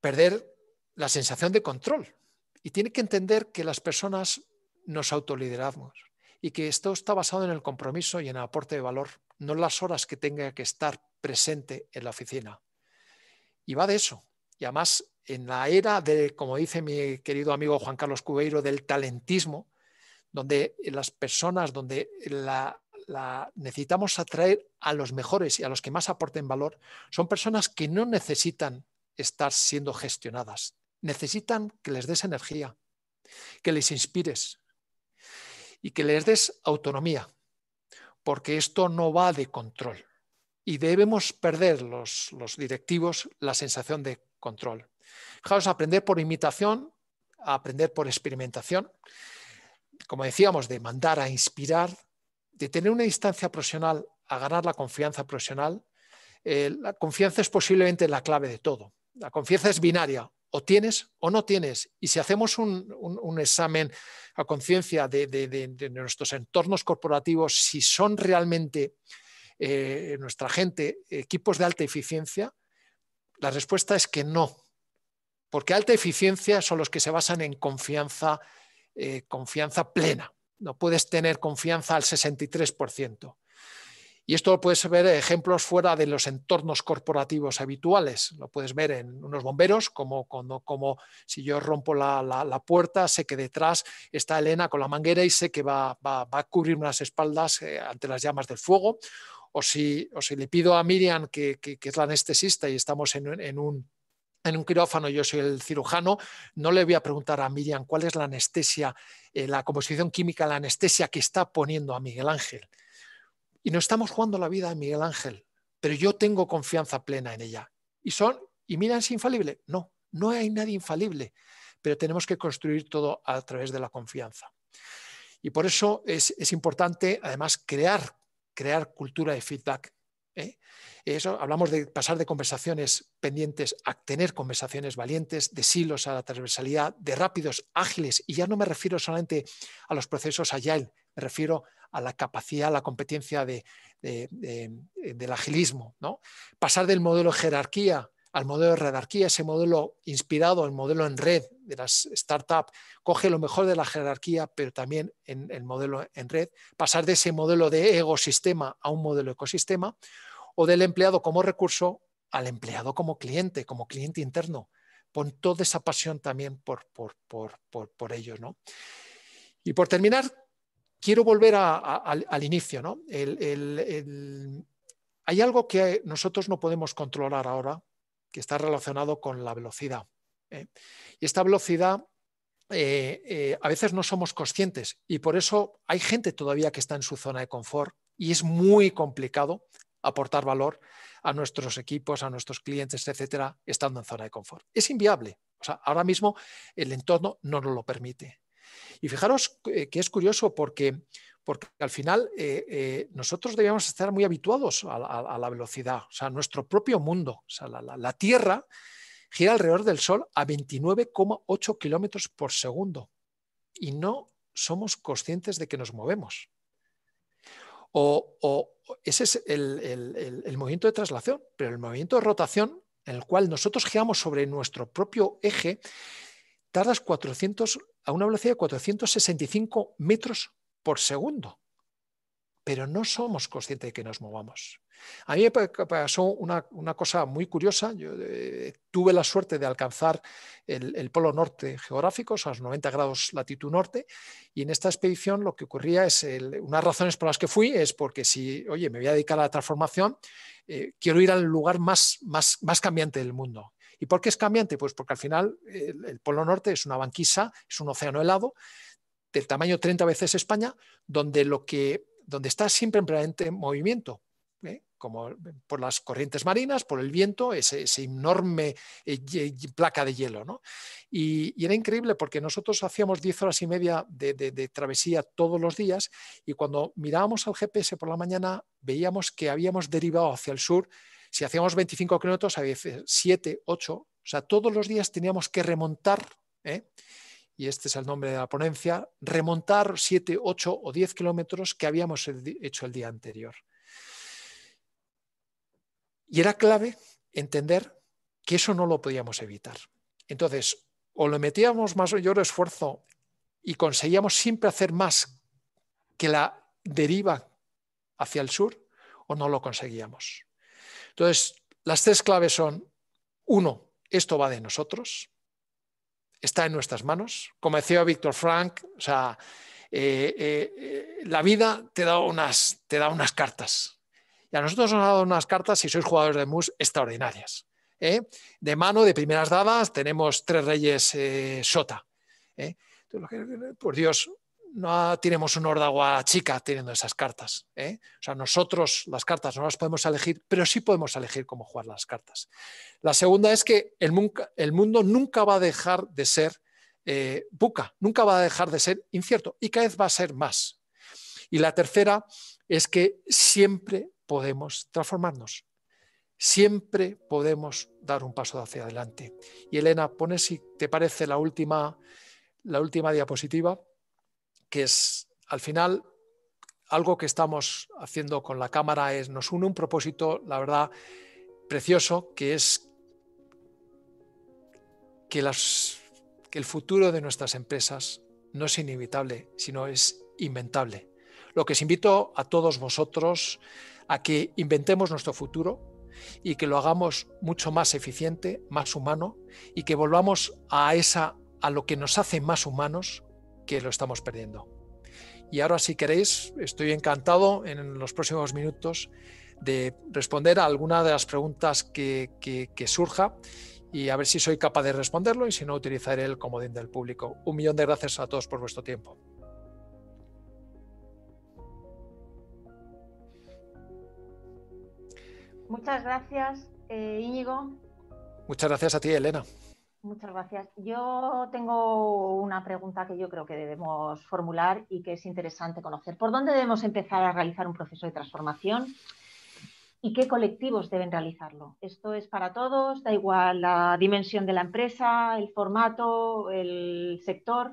perder la sensación de control y tiene que entender que las personas nos autolideramos y que esto está basado en el compromiso y en el aporte de valor, no en las horas que tenga que estar presente en la oficina. Y va de eso, y además en la era de, como dice mi querido amigo Juan Carlos Cubeiro, del talentismo, donde las personas, donde necesitamos atraer a los mejores y a los que más aporten valor, son personas que no necesitan estar siendo gestionadas, necesitan que les des energía, que les inspires y que les des autonomía, porque esto no va de control. Y debemos perder los, los directivos la sensación de control. Fijaos, aprender por imitación, aprender por experimentación, como decíamos, de mandar a inspirar, de tener una instancia profesional a ganar la confianza profesional. Eh, la confianza es posiblemente la clave de todo. La confianza es binaria, o tienes o no tienes. Y si hacemos un, examen a conciencia de, nuestros entornos corporativos, si son realmente eh, nuestra gente equipos de alta eficiencia, la respuesta es que no, porque alta eficiencia son los que se basan en confianza, eh, confianza plena. No puedes tener confianza al 63%. Y esto lo puedes ver ejemplos fuera de los entornos corporativos habituales. Lo puedes ver en unos bomberos, como, como si yo rompo la, puerta, sé que detrás está Elena con la manguera y sé que va, a cubrir unas espaldas eh, ante las llamas del fuego o si, le pido a Miriam, que, es la anestesista y estamos en, un quirófano yo soy el cirujano, no le voy a preguntar a Miriam cuál es la anestesia, eh, la composición química, la anestesia que está poniendo a Miguel Ángel. Y no estamos jugando la vida a Miguel Ángel, pero yo tengo confianza plena en ella. ¿Y son? ¿Y Miriam es infalible? No, no hay nadie infalible, pero tenemos que construir todo a través de la confianza. Y por eso es, es importante, además, crear crear cultura de feedback. ¿eh? Eso hablamos de pasar de conversaciones pendientes a tener conversaciones valientes, de silos a la transversalidad, de rápidos, ágiles. Y ya no me refiero solamente a los procesos agile, me refiero a la capacidad, a la competencia del agilismo. ¿no? Pasar del modelo jerarquía al modelo de jerarquía, ese modelo inspirado al modelo en red de las startups, coge lo mejor de la jerarquía, pero también en el modelo en red, pasar de ese modelo de ecosistema a un modelo ecosistema, o del empleado como recurso al empleado como cliente, como cliente interno. Pon toda esa pasión también por, por, ellos. ¿no? Y por terminar, quiero volver al, inicio. ¿no? Hay algo que nosotros no podemos controlar ahora, que está relacionado con la velocidad. ¿eh? Y esta velocidad eh, eh, a veces no somos conscientes y por eso hay gente todavía que está en su zona de confort y es muy complicado aportar valor a nuestros equipos, a nuestros clientes, etcétera, estando en zona de confort. Es inviable. O sea, ahora mismo el entorno no nos lo permite. Y fijaros que es curioso porque, porque al final eh, eh, nosotros debíamos estar muy habituados a, la velocidad, o sea, nuestro propio mundo, la, Tierra gira alrededor del Sol a 29,8 kilómetros por segundo y no somos conscientes de que nos movemos. O, ese es el, movimiento de traslación, pero el movimiento de rotación, en el cual nosotros giramos sobre nuestro propio eje, tarda 400, a una velocidad de 465 metros por segundo, pero no somos conscientes de que nos movamos. A mí me pasó una, una cosa muy curiosa. Yo eh, tuve la suerte de alcanzar el, polo norte geográfico, o sea, los 90 grados latitud norte, y en esta expedición lo que ocurría es, el, unas razones por las que fui es porque si, oye, me voy a dedicar a la transformación, eh, quiero ir al lugar más, más, más cambiante del mundo. ¿Y por qué es cambiante? Pues porque al final el polo norte es una banquisa, es un océano helado, del tamaño 30 veces España, donde, lo que, donde está siempre en permanente movimiento, ¿eh? como por las corrientes marinas, por el viento, esa enorme eh, placa de hielo. Y, era increíble porque nosotros hacíamos 10 horas y media de, travesía todos los días y cuando mirábamos al GPS por la mañana veíamos que habíamos derivado hacia el sur. Si hacíamos 25 kilómetros, había 7, 8. O sea, todos los días teníamos que remontar. ¿eh? y este es el nombre de la ponencia, remontar 7, 8 o 10 kilómetros que habíamos hecho el día anterior. Y era clave entender que eso no lo podíamos evitar. Entonces, o lo metíamos más mayor esfuerzo y conseguíamos siempre hacer más que la deriva hacia el sur, o no lo conseguíamos. Entonces, las tres claves son, uno, esto va de nosotros, está en nuestras manos. Como decía Víctor Frank, o sea, eh, eh, eh, la vida te da, unas, te da unas cartas. Y a nosotros nos ha dado unas cartas, si sois jugadores de MUS, extraordinarias. De mano, de primeras dadas, tenemos tres reyes sota. Por Dios, no tenemos un Ordagua chica teniendo esas cartas. ¿eh? O sea, nosotros las cartas no las podemos elegir, pero sí podemos elegir cómo jugar las cartas. La segunda es que el, mundo nunca va a dejar de ser eh, buca, nunca va a dejar de ser incierto y cada vez va a ser más. Y la tercera es que siempre podemos transformarnos, siempre podemos dar un paso hacia adelante. Y Elena, pones si te parece la última, la última diapositiva que es al final algo que estamos haciendo con la cámara es nos une un propósito, la verdad, precioso, que es que, que el futuro de nuestras empresas no es inevitable, sino es inventable. Lo que os invito a todos vosotros a que inventemos nuestro futuro y que lo hagamos mucho más eficiente, más humano y que volvamos a esa a lo que nos hace más humanos que lo estamos perdiendo. Y ahora, si queréis, estoy encantado en los próximos minutos de responder a alguna de las preguntas que, que, surja y a ver si soy capaz de responderlo y si no, utilizaré el comodín del público. Un millón de gracias a todos por vuestro tiempo. Muchas gracias, eh, Íñigo. Muchas gracias a ti, Elena. Muchas gracias. Yo tengo una pregunta que yo creo que debemos formular y que es interesante conocer. ¿Por dónde debemos empezar a realizar un proceso de transformación y qué colectivos deben realizarlo? Esto es para todos, da igual la dimensión de la empresa, el formato, el sector.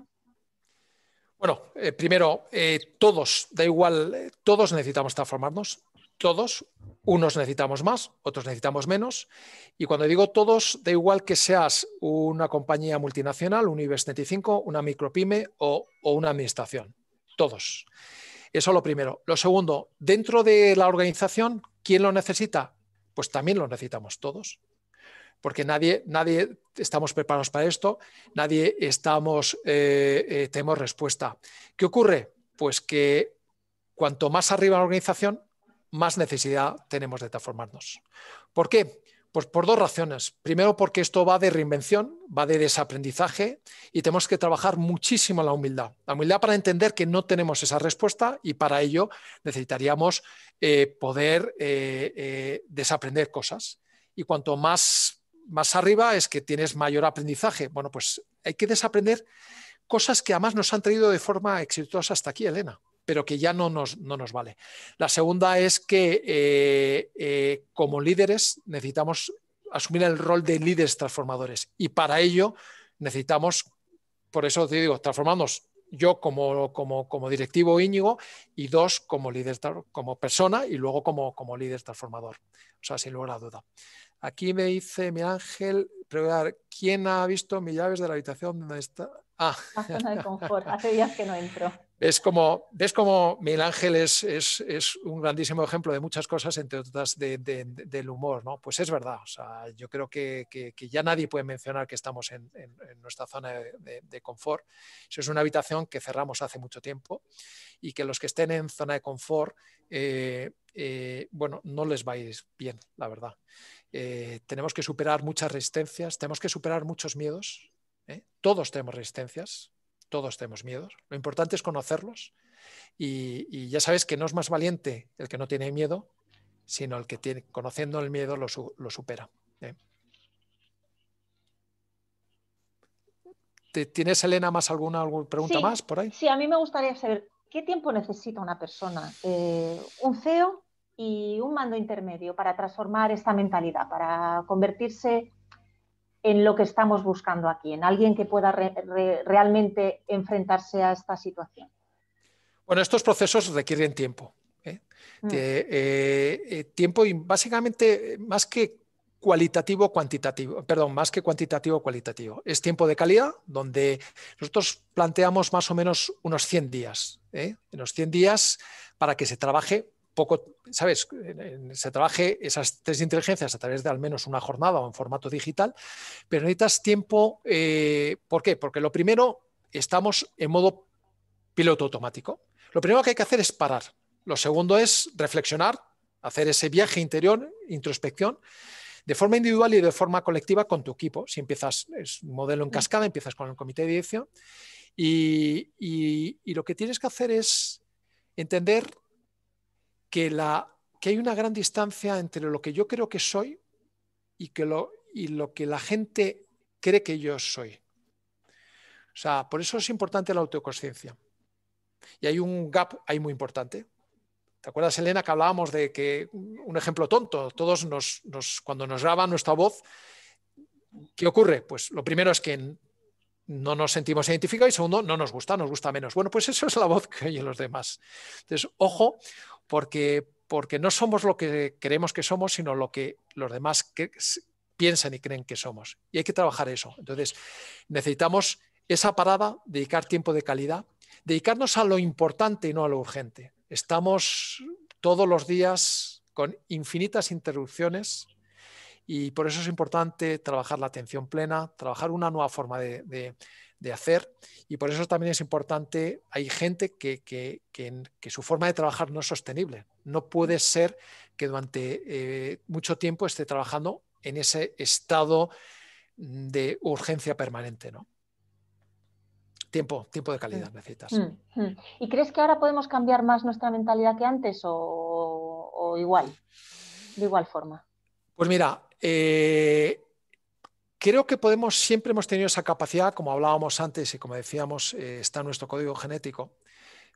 Bueno, eh, primero, eh, todos, da igual, eh, todos necesitamos transformarnos, todos, unos necesitamos más, otros necesitamos menos. Y cuando digo todos, da igual que seas una compañía multinacional, un IBEX 35, una micropyme o, o una administración. Todos. Eso lo primero. Lo segundo, dentro de la organización, ¿quién lo necesita? Pues también lo necesitamos todos. Porque nadie, nadie estamos preparados para esto, nadie estamos, eh, eh, tenemos respuesta. ¿Qué ocurre? Pues que cuanto más arriba la organización, más necesidad tenemos de transformarnos. ¿Por qué? Pues por dos razones. Primero, porque esto va de reinvención, va de desaprendizaje y tenemos que trabajar muchísimo la humildad. La humildad para entender que no tenemos esa respuesta y para ello necesitaríamos eh, poder eh, eh, desaprender cosas. Y cuanto más, más arriba es que tienes mayor aprendizaje. Bueno, pues hay que desaprender cosas que además nos han traído de forma exitosa hasta aquí, Elena pero que ya no nos, no nos vale. La segunda es que eh, eh, como líderes necesitamos asumir el rol de líderes transformadores y para ello necesitamos, por eso te digo, transformarnos yo como, como, como directivo Íñigo y dos como líder, como persona y luego como, como líder transformador. O sea, sin lugar a duda. Aquí me dice mi ángel, ¿quién ha visto mis llaves de la habitación donde está? Ah. de confort, hace días que no entro. ¿Ves cómo, ves como Miguel Ángel es, es, un grandísimo ejemplo de muchas cosas, entre otras del humor? ¿no? Pues es verdad, o yo creo que, que, ya nadie puede mencionar que estamos en, nuestra zona de, confort. Eso es una habitación que cerramos hace mucho tiempo y que los que estén en zona de confort, eh, eh, bueno, no les va a bien, la verdad. Eh, tenemos que superar muchas resistencias, tenemos que superar muchos miedos. Todos tenemos resistencias, todos tenemos miedos. Lo importante es conocerlos y, ya sabes que no es más valiente el que no tiene miedo, sino el que tiene, conociendo el miedo lo, supera. ¿eh? ¿Tienes, Elena, más alguna, pregunta más por ahí? Sí, a mí me gustaría saber qué tiempo necesita una persona, eh, un CEO y un mando intermedio para transformar esta mentalidad, para convertirse en lo que estamos buscando aquí, en alguien que pueda realmente enfrentarse a esta situación. Bueno, estos procesos requieren tiempo. ¿eh? Mm. Eh, eh, tiempo y básicamente más que cualitativo cuantitativo, perdón, más que cuantitativo cualitativo. Es tiempo de calidad donde nosotros planteamos más o menos unos 100 días, unos 100 días para que se trabaje poco, ¿sabes? Se trabaje esas tres inteligencias a través de al menos una jornada o en formato digital, pero necesitas tiempo. Eh, ¿Por qué? Porque lo primero, estamos en modo piloto automático. Lo primero que hay que hacer es parar. Lo segundo es reflexionar, hacer ese viaje interior, introspección, de forma individual y de forma colectiva con tu equipo. Si empiezas, es modelo en mm. cascada, empiezas con el comité de dirección. Y, y, y lo que tienes que hacer es entender que, la, que hay una gran distancia entre lo que yo creo que soy y, que lo, y lo que la gente cree que yo soy. O sea, por eso es importante la autoconsciencia. Y hay un gap ahí muy importante. ¿Te acuerdas, Elena, que hablábamos de que un ejemplo tonto, todos nos, cuando nos graban nuestra voz, ¿qué ocurre? Pues lo primero es que no nos sentimos identificados y segundo, no nos gusta, nos gusta menos. Bueno, pues eso es la voz que hay en los demás. Entonces, ojo, porque, porque no somos lo que creemos que somos, sino lo que los demás piensan y creen que somos. Y hay que trabajar eso. Entonces, necesitamos esa parada, dedicar tiempo de calidad, dedicarnos a lo importante y no a lo urgente. Estamos todos los días con infinitas interrupciones y por eso es importante trabajar la atención plena, trabajar una nueva forma de de hacer. Y por eso también es importante, hay gente que, que, que, su forma de trabajar no es sostenible. No puede ser que durante eh, mucho tiempo esté trabajando en ese estado de urgencia permanente, ¿no? Tiempo, tiempo de calidad mm. necesitas. Mm, mm. ¿Y crees que ahora podemos cambiar más nuestra mentalidad que antes o, igual, de igual forma? Pues mira, eh, creo que podemos, siempre hemos tenido esa capacidad, como hablábamos antes y como decíamos, eh, está en nuestro código genético,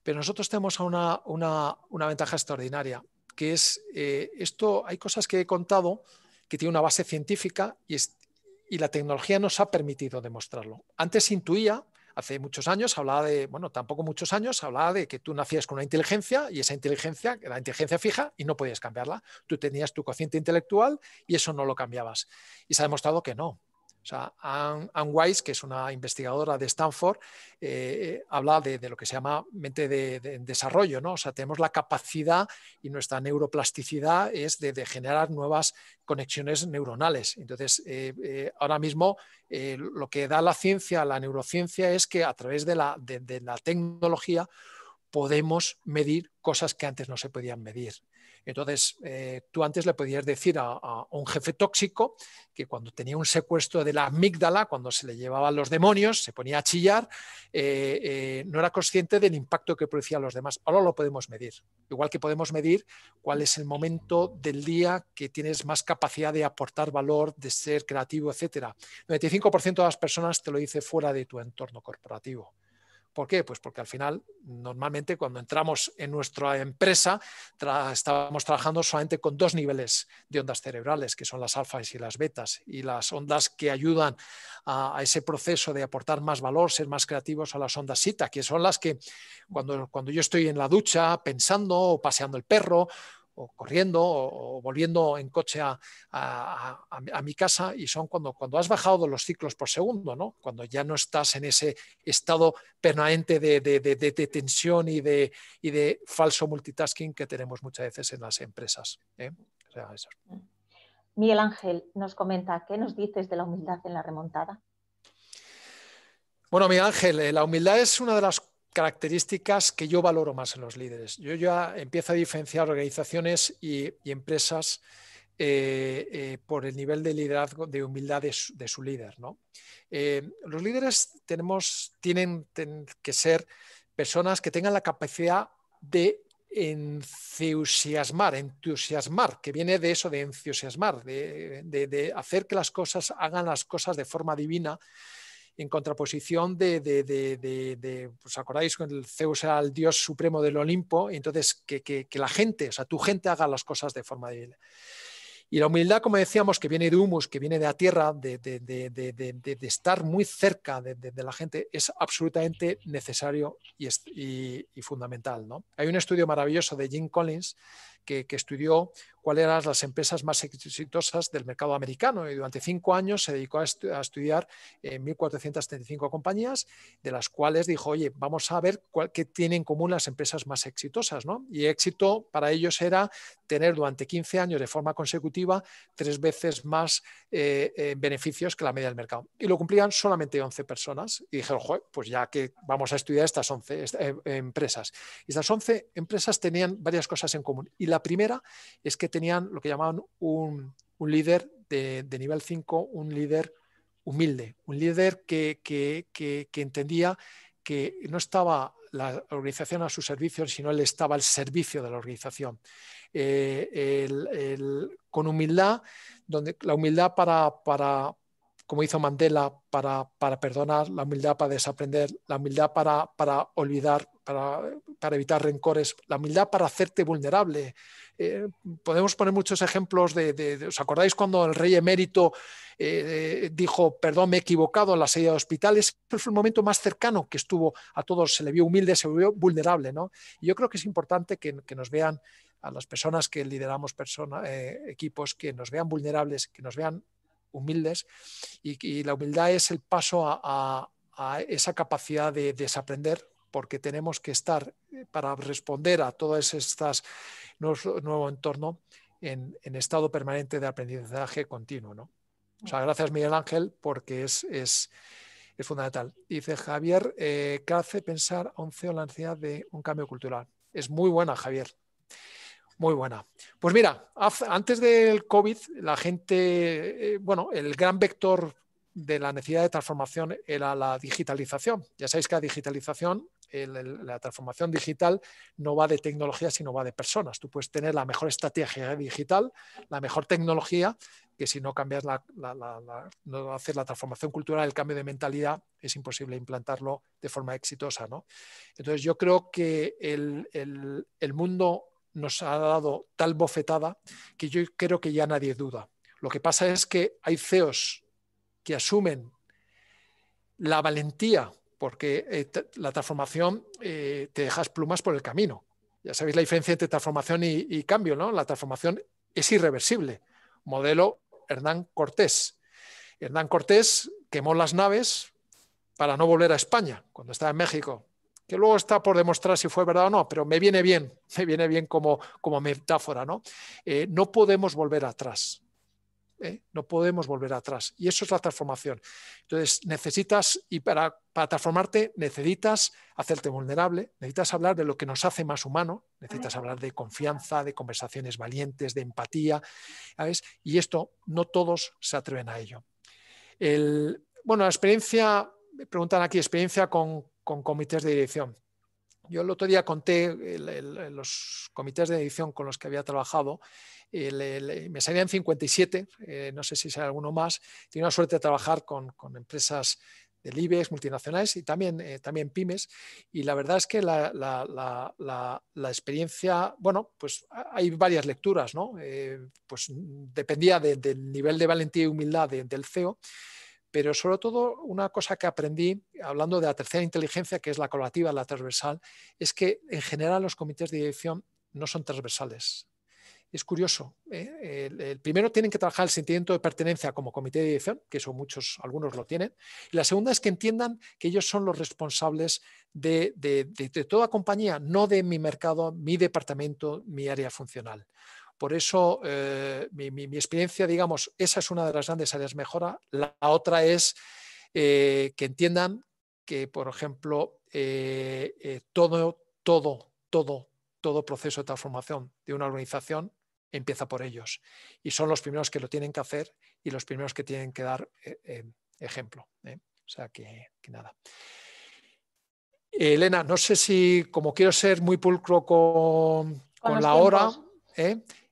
pero nosotros tenemos una, una, ventaja extraordinaria, que es eh, esto, hay cosas que he contado que tiene una base científica y, y la tecnología nos ha permitido demostrarlo. Antes intuía, hace muchos años hablaba de, bueno, tampoco muchos años, hablaba de que tú nacías con una inteligencia y esa inteligencia era inteligencia fija y no podías cambiarla. Tú tenías tu cociente intelectual y eso no lo cambiabas. Y se ha demostrado que no, o Anne, Weiss, que es una investigadora de Stanford, eh, eh, habla de, lo que se llama mente de, desarrollo, ¿no? O sea, tenemos la capacidad y nuestra neuroplasticidad es de, generar nuevas conexiones neuronales. Entonces, eh, ahora mismo lo que da la ciencia, la neurociencia, es que a través de la tecnología podemos medir cosas que antes no se podían medir. Entonces, eh, tú antes le podías decir a, un jefe tóxico que cuando tenía un secuestro de la amígdala, cuando se le llevaban los demonios, se ponía a chillar, eh, eh, no era consciente del impacto que producía a los demás. Ahora lo podemos medir. Igual que podemos medir cuál es el momento del día que tienes más capacidad de aportar valor, de ser creativo, etc. 95% de las personas te lo dice fuera de tu entorno corporativo. ¿Por qué? Pues porque al final, normalmente cuando entramos en nuestra empresa, estábamos trabajando solamente con dos niveles de ondas cerebrales, que son las alfas y las betas, y las ondas que ayudan a, ese proceso de aportar más valor, ser más creativos a las ondas sita, que son las que cuando yo estoy en la ducha pensando o paseando el perro corriendo o, volviendo en coche a, mi casa y son cuando, cuando has bajado los ciclos por segundo, ¿no? cuando ya no estás en ese estado permanente de, de, tensión y de, de falso multitasking que tenemos muchas veces en las empresas. ¿eh? Miguel Ángel nos comenta, ¿qué nos dices de la humildad en la remontada? Bueno, Miguel Ángel, eh, la humildad es una de las características que yo valoro más en los líderes. Yo ya empiezo a diferenciar organizaciones y, empresas eh, eh, por el nivel de liderazgo, de humildad de su, líder. Eh, los líderes tenemos, tienen, que ser personas que tengan la capacidad de entusiasmar, entusiasmar, que viene de eso, de entusiasmar, de hacer que las cosas hagan las cosas de forma divina en contraposición de, de, ¿os acordáis? que el Zeus era el dios supremo del Olimpo, y entonces que, que, la gente, o sea, tu gente haga las cosas de forma divina. Y la humildad, como decíamos, que viene de humus, que viene de la tierra, de, de, de, de estar muy cerca de, la gente, es absolutamente necesario y, y fundamental. ¿no? Hay un estudio maravilloso de Jim Collins que, estudió cuáles eran las empresas más exitosas del mercado americano y durante cinco años se dedicó a, estudiar eh, 1.435 compañías, de las cuales dijo, oye, vamos a ver qué tienen en común las empresas más exitosas. ¿no? Y éxito para ellos era tener durante 15 años de forma consecutiva tres veces más eh, eh, beneficios que la media del mercado. Y lo cumplían solamente 11 personas. Y dijeron, pues ya que vamos a estudiar estas 11 eh, empresas. Y estas 11 empresas tenían varias cosas en común. Y primera es que tenían lo que llamaban un, líder de, nivel 5, un líder humilde, un líder que, entendía que no estaba la organización a su servicio, sino él estaba al servicio de la organización. Eh, con humildad, donde la humildad para, para como hizo Mandela, para, para, perdonar, la humildad para desaprender, la humildad para, para olvidar para, evitar rencores, la humildad para hacerte vulnerable. Eh, podemos poner muchos ejemplos de, ¿os acordáis cuando el rey emérito eh, dijo, perdón, me he equivocado en la salida de hospitales? Fue el momento más cercano que estuvo a todos, se le vio humilde, se vio vulnerable. ¿no? Y yo creo que es importante que, nos vean a las personas que lideramos eh, equipos, que nos vean vulnerables, que nos vean humildes. Y, la humildad es el paso a, a esa capacidad de desaprender porque tenemos que estar eh, para responder a todas estas nuevo, entorno en, estado permanente de aprendizaje continuo. O sea, gracias Miguel Ángel porque es, fundamental. Dice Javier, eh, ¿qué hace pensar a un CEO la necesidad de un cambio cultural? Es muy buena, Javier. Muy buena. Pues mira, antes del COVID, la gente, eh, bueno, el gran vector de la necesidad de transformación era la digitalización. Ya sabéis que la digitalización la transformación digital no va de tecnología, sino va de personas. Tú puedes tener la mejor estrategia digital, la mejor tecnología, que si no cambias la, transformación cultural, el cambio de mentalidad, es imposible implantarlo de forma exitosa. ¿no? Entonces yo creo que el, el mundo nos ha dado tal bofetada que yo creo que ya nadie duda. Lo que pasa es que hay CEOs que asumen la valentía porque eh, la transformación eh, te dejas plumas por el camino. Ya sabéis la diferencia entre transformación y, cambio, ¿no? La transformación es irreversible. Modelo Hernán Cortés. Hernán Cortés quemó las naves para no volver a España cuando estaba en México, que luego está por demostrar si fue verdad o no, pero me viene bien, me viene bien como, como metáfora, ¿no? Eh, no podemos volver atrás. ¿eh? no podemos volver atrás. Y eso es la transformación. Entonces, necesitas, y para, para transformarte, necesitas hacerte vulnerable, necesitas hablar de lo que nos hace más humano, necesitas hablar de confianza, de conversaciones valientes, de empatía, Y esto no todos se atreven a ello. bueno, la experiencia, me preguntan aquí, experiencia con comités de dirección yo el otro día conté los comités de edición con los que había trabajado. Eh, me salían 57, eh, no sé si sea alguno más. tiene la suerte de trabajar con, empresas del IBEX, multinacionales y también, eh, también pymes. Y la verdad es que la, la, la, experiencia, bueno, pues hay varias lecturas, ¿no? pues dependía del nivel de valentía y humildad del CEO pero sobre todo una cosa que aprendí, hablando de la tercera inteligencia, que es la colaborativa, la transversal, es que en general los comités de dirección no son transversales. Es curioso. ¿eh? El, primero tienen que trabajar el sentimiento de pertenencia como comité de dirección, que eso muchos, algunos lo tienen. Y la segunda es que entiendan que ellos son los responsables de toda compañía, no de mi mercado, mi departamento, mi área funcional. Por eso eh, mi, experiencia, digamos, esa es una de las grandes áreas de mejora. La, otra es eh, que entiendan que, por ejemplo, eh, todo, todo, todo, todo proceso de transformación de una organización empieza por ellos. Y son los primeros que lo tienen que hacer y los primeros que tienen que dar ejemplo. O sea que, nada. Elena, no sé si, como quiero ser muy pulcro con, la hora,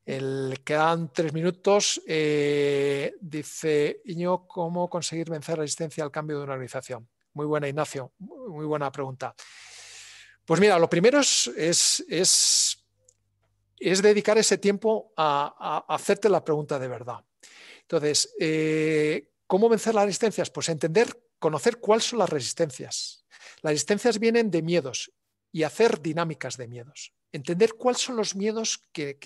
el, quedan tres minutos. Eh, dice Iño, ¿cómo conseguir vencer la resistencia al cambio de una organización? Muy buena, Ignacio. Muy buena pregunta. Pues mira, lo primero es, dedicar ese tiempo a, hacerte la pregunta de verdad. Entonces, eh, ¿cómo vencer las resistencias? Pues entender, conocer cuáles son las resistencias. Las resistencias vienen de miedos y hacer dinámicas de miedos entender cuáles son los miedos que,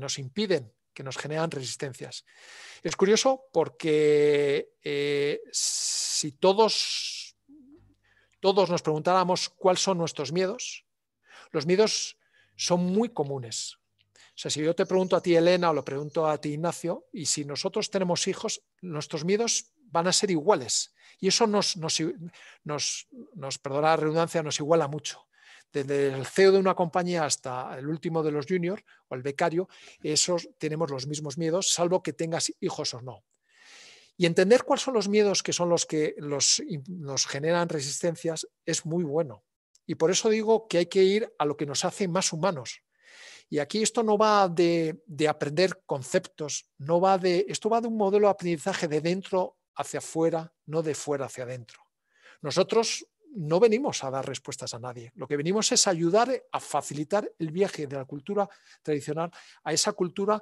nos impiden, que nos generan resistencias. Es curioso porque eh, si todos, todos nos preguntáramos cuáles son nuestros miedos, los miedos son muy comunes. O sea, si yo te pregunto a ti, Elena, o lo pregunto a ti, Ignacio, y si nosotros tenemos hijos, nuestros miedos van a ser iguales. Y eso nos, nos, nos, nos perdona la redundancia, nos iguala mucho desde el CEO de una compañía hasta el último de los juniors o el becario, esos tenemos los mismos miedos, salvo que tengas hijos o no. Y entender cuáles son los miedos que son los que nos generan resistencias es muy bueno. Y por eso digo que hay que ir a lo que nos hace más humanos. Y aquí esto no va de, aprender conceptos, no va de, esto va de un modelo de aprendizaje de dentro hacia afuera, no de fuera hacia adentro. Nosotros no venimos a dar respuestas a nadie. Lo que venimos es ayudar eh, a facilitar el viaje de la cultura tradicional a esa cultura,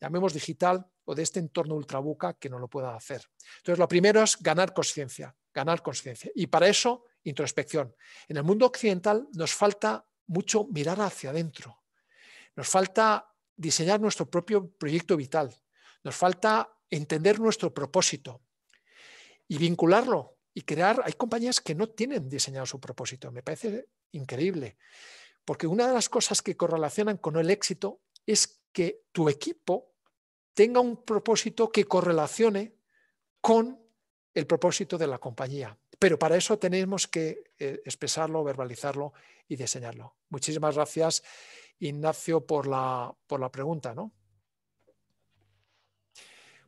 llamemos digital, o de este entorno ultrabuca que no lo pueda hacer. Entonces, lo primero es ganar conciencia, ganar conciencia. Y para eso, introspección. En el mundo occidental nos falta mucho mirar hacia adentro. Nos falta diseñar nuestro propio proyecto vital. Nos falta entender nuestro propósito y vincularlo y crear, hay compañías que no tienen diseñado su propósito, me parece increíble, porque una de las cosas que correlacionan con el éxito es que tu equipo tenga un propósito que correlacione con el propósito de la compañía. Pero para eso tenemos que eh, expresarlo, verbalizarlo y diseñarlo. Muchísimas gracias, Ignacio, por la, por la pregunta. ¿no?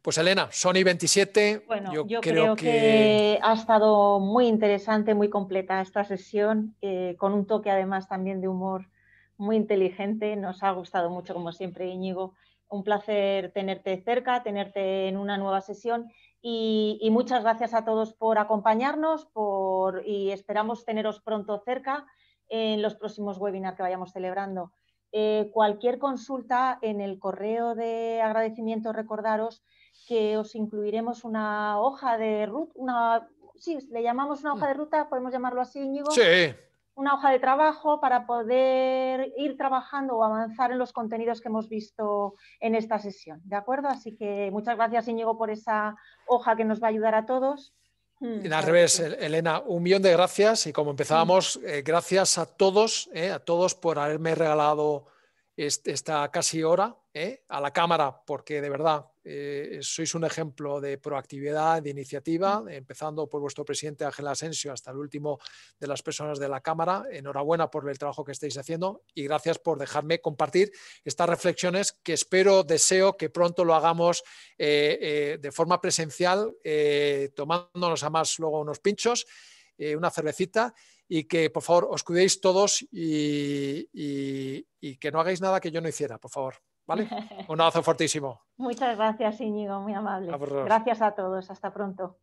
Pues Elena, Sony 27. Bueno, yo, creo, que... ha estado muy interesante, muy completa esta sesión, eh, con un toque además también de humor muy inteligente. Nos ha gustado mucho, como siempre, Íñigo. Un placer tenerte cerca, tenerte en una nueva sesión. Y, muchas gracias a todos por acompañarnos por, y esperamos teneros pronto cerca en los próximos webinars que vayamos celebrando. Eh, cualquier consulta en el correo de agradecimiento, recordaros que os incluiremos una hoja de ruta, una, sí, le llamamos una hoja mm. de ruta, podemos llamarlo así, Íñigo. Sí. Una hoja de trabajo para poder ir trabajando o avanzar en los contenidos que hemos visto en esta sesión, ¿de acuerdo? Así que muchas gracias, Íñigo, por esa hoja que nos va a ayudar a todos. Y mm. al revés, Elena, un millón de gracias y como mm. empezábamos, eh, gracias a todos, eh, a todos por haberme regalado esta casi hora ¿eh? a la cámara, porque de verdad eh, sois un ejemplo de proactividad, de iniciativa, mm. empezando por vuestro presidente Ángel Asensio hasta el último de las personas de la cámara. Enhorabuena por el trabajo que estáis haciendo y gracias por dejarme compartir estas reflexiones que espero, deseo que pronto lo hagamos eh, de forma presencial, tomándonos a más luego unos pinchos eh, una cervecita y que por favor os cuidéis todos y, que no hagáis nada que yo no hiciera, por favor. ¿Vale? Un abrazo fortísimo. Muchas gracias, Íñigo, muy amable. gracias a todos, hasta pronto.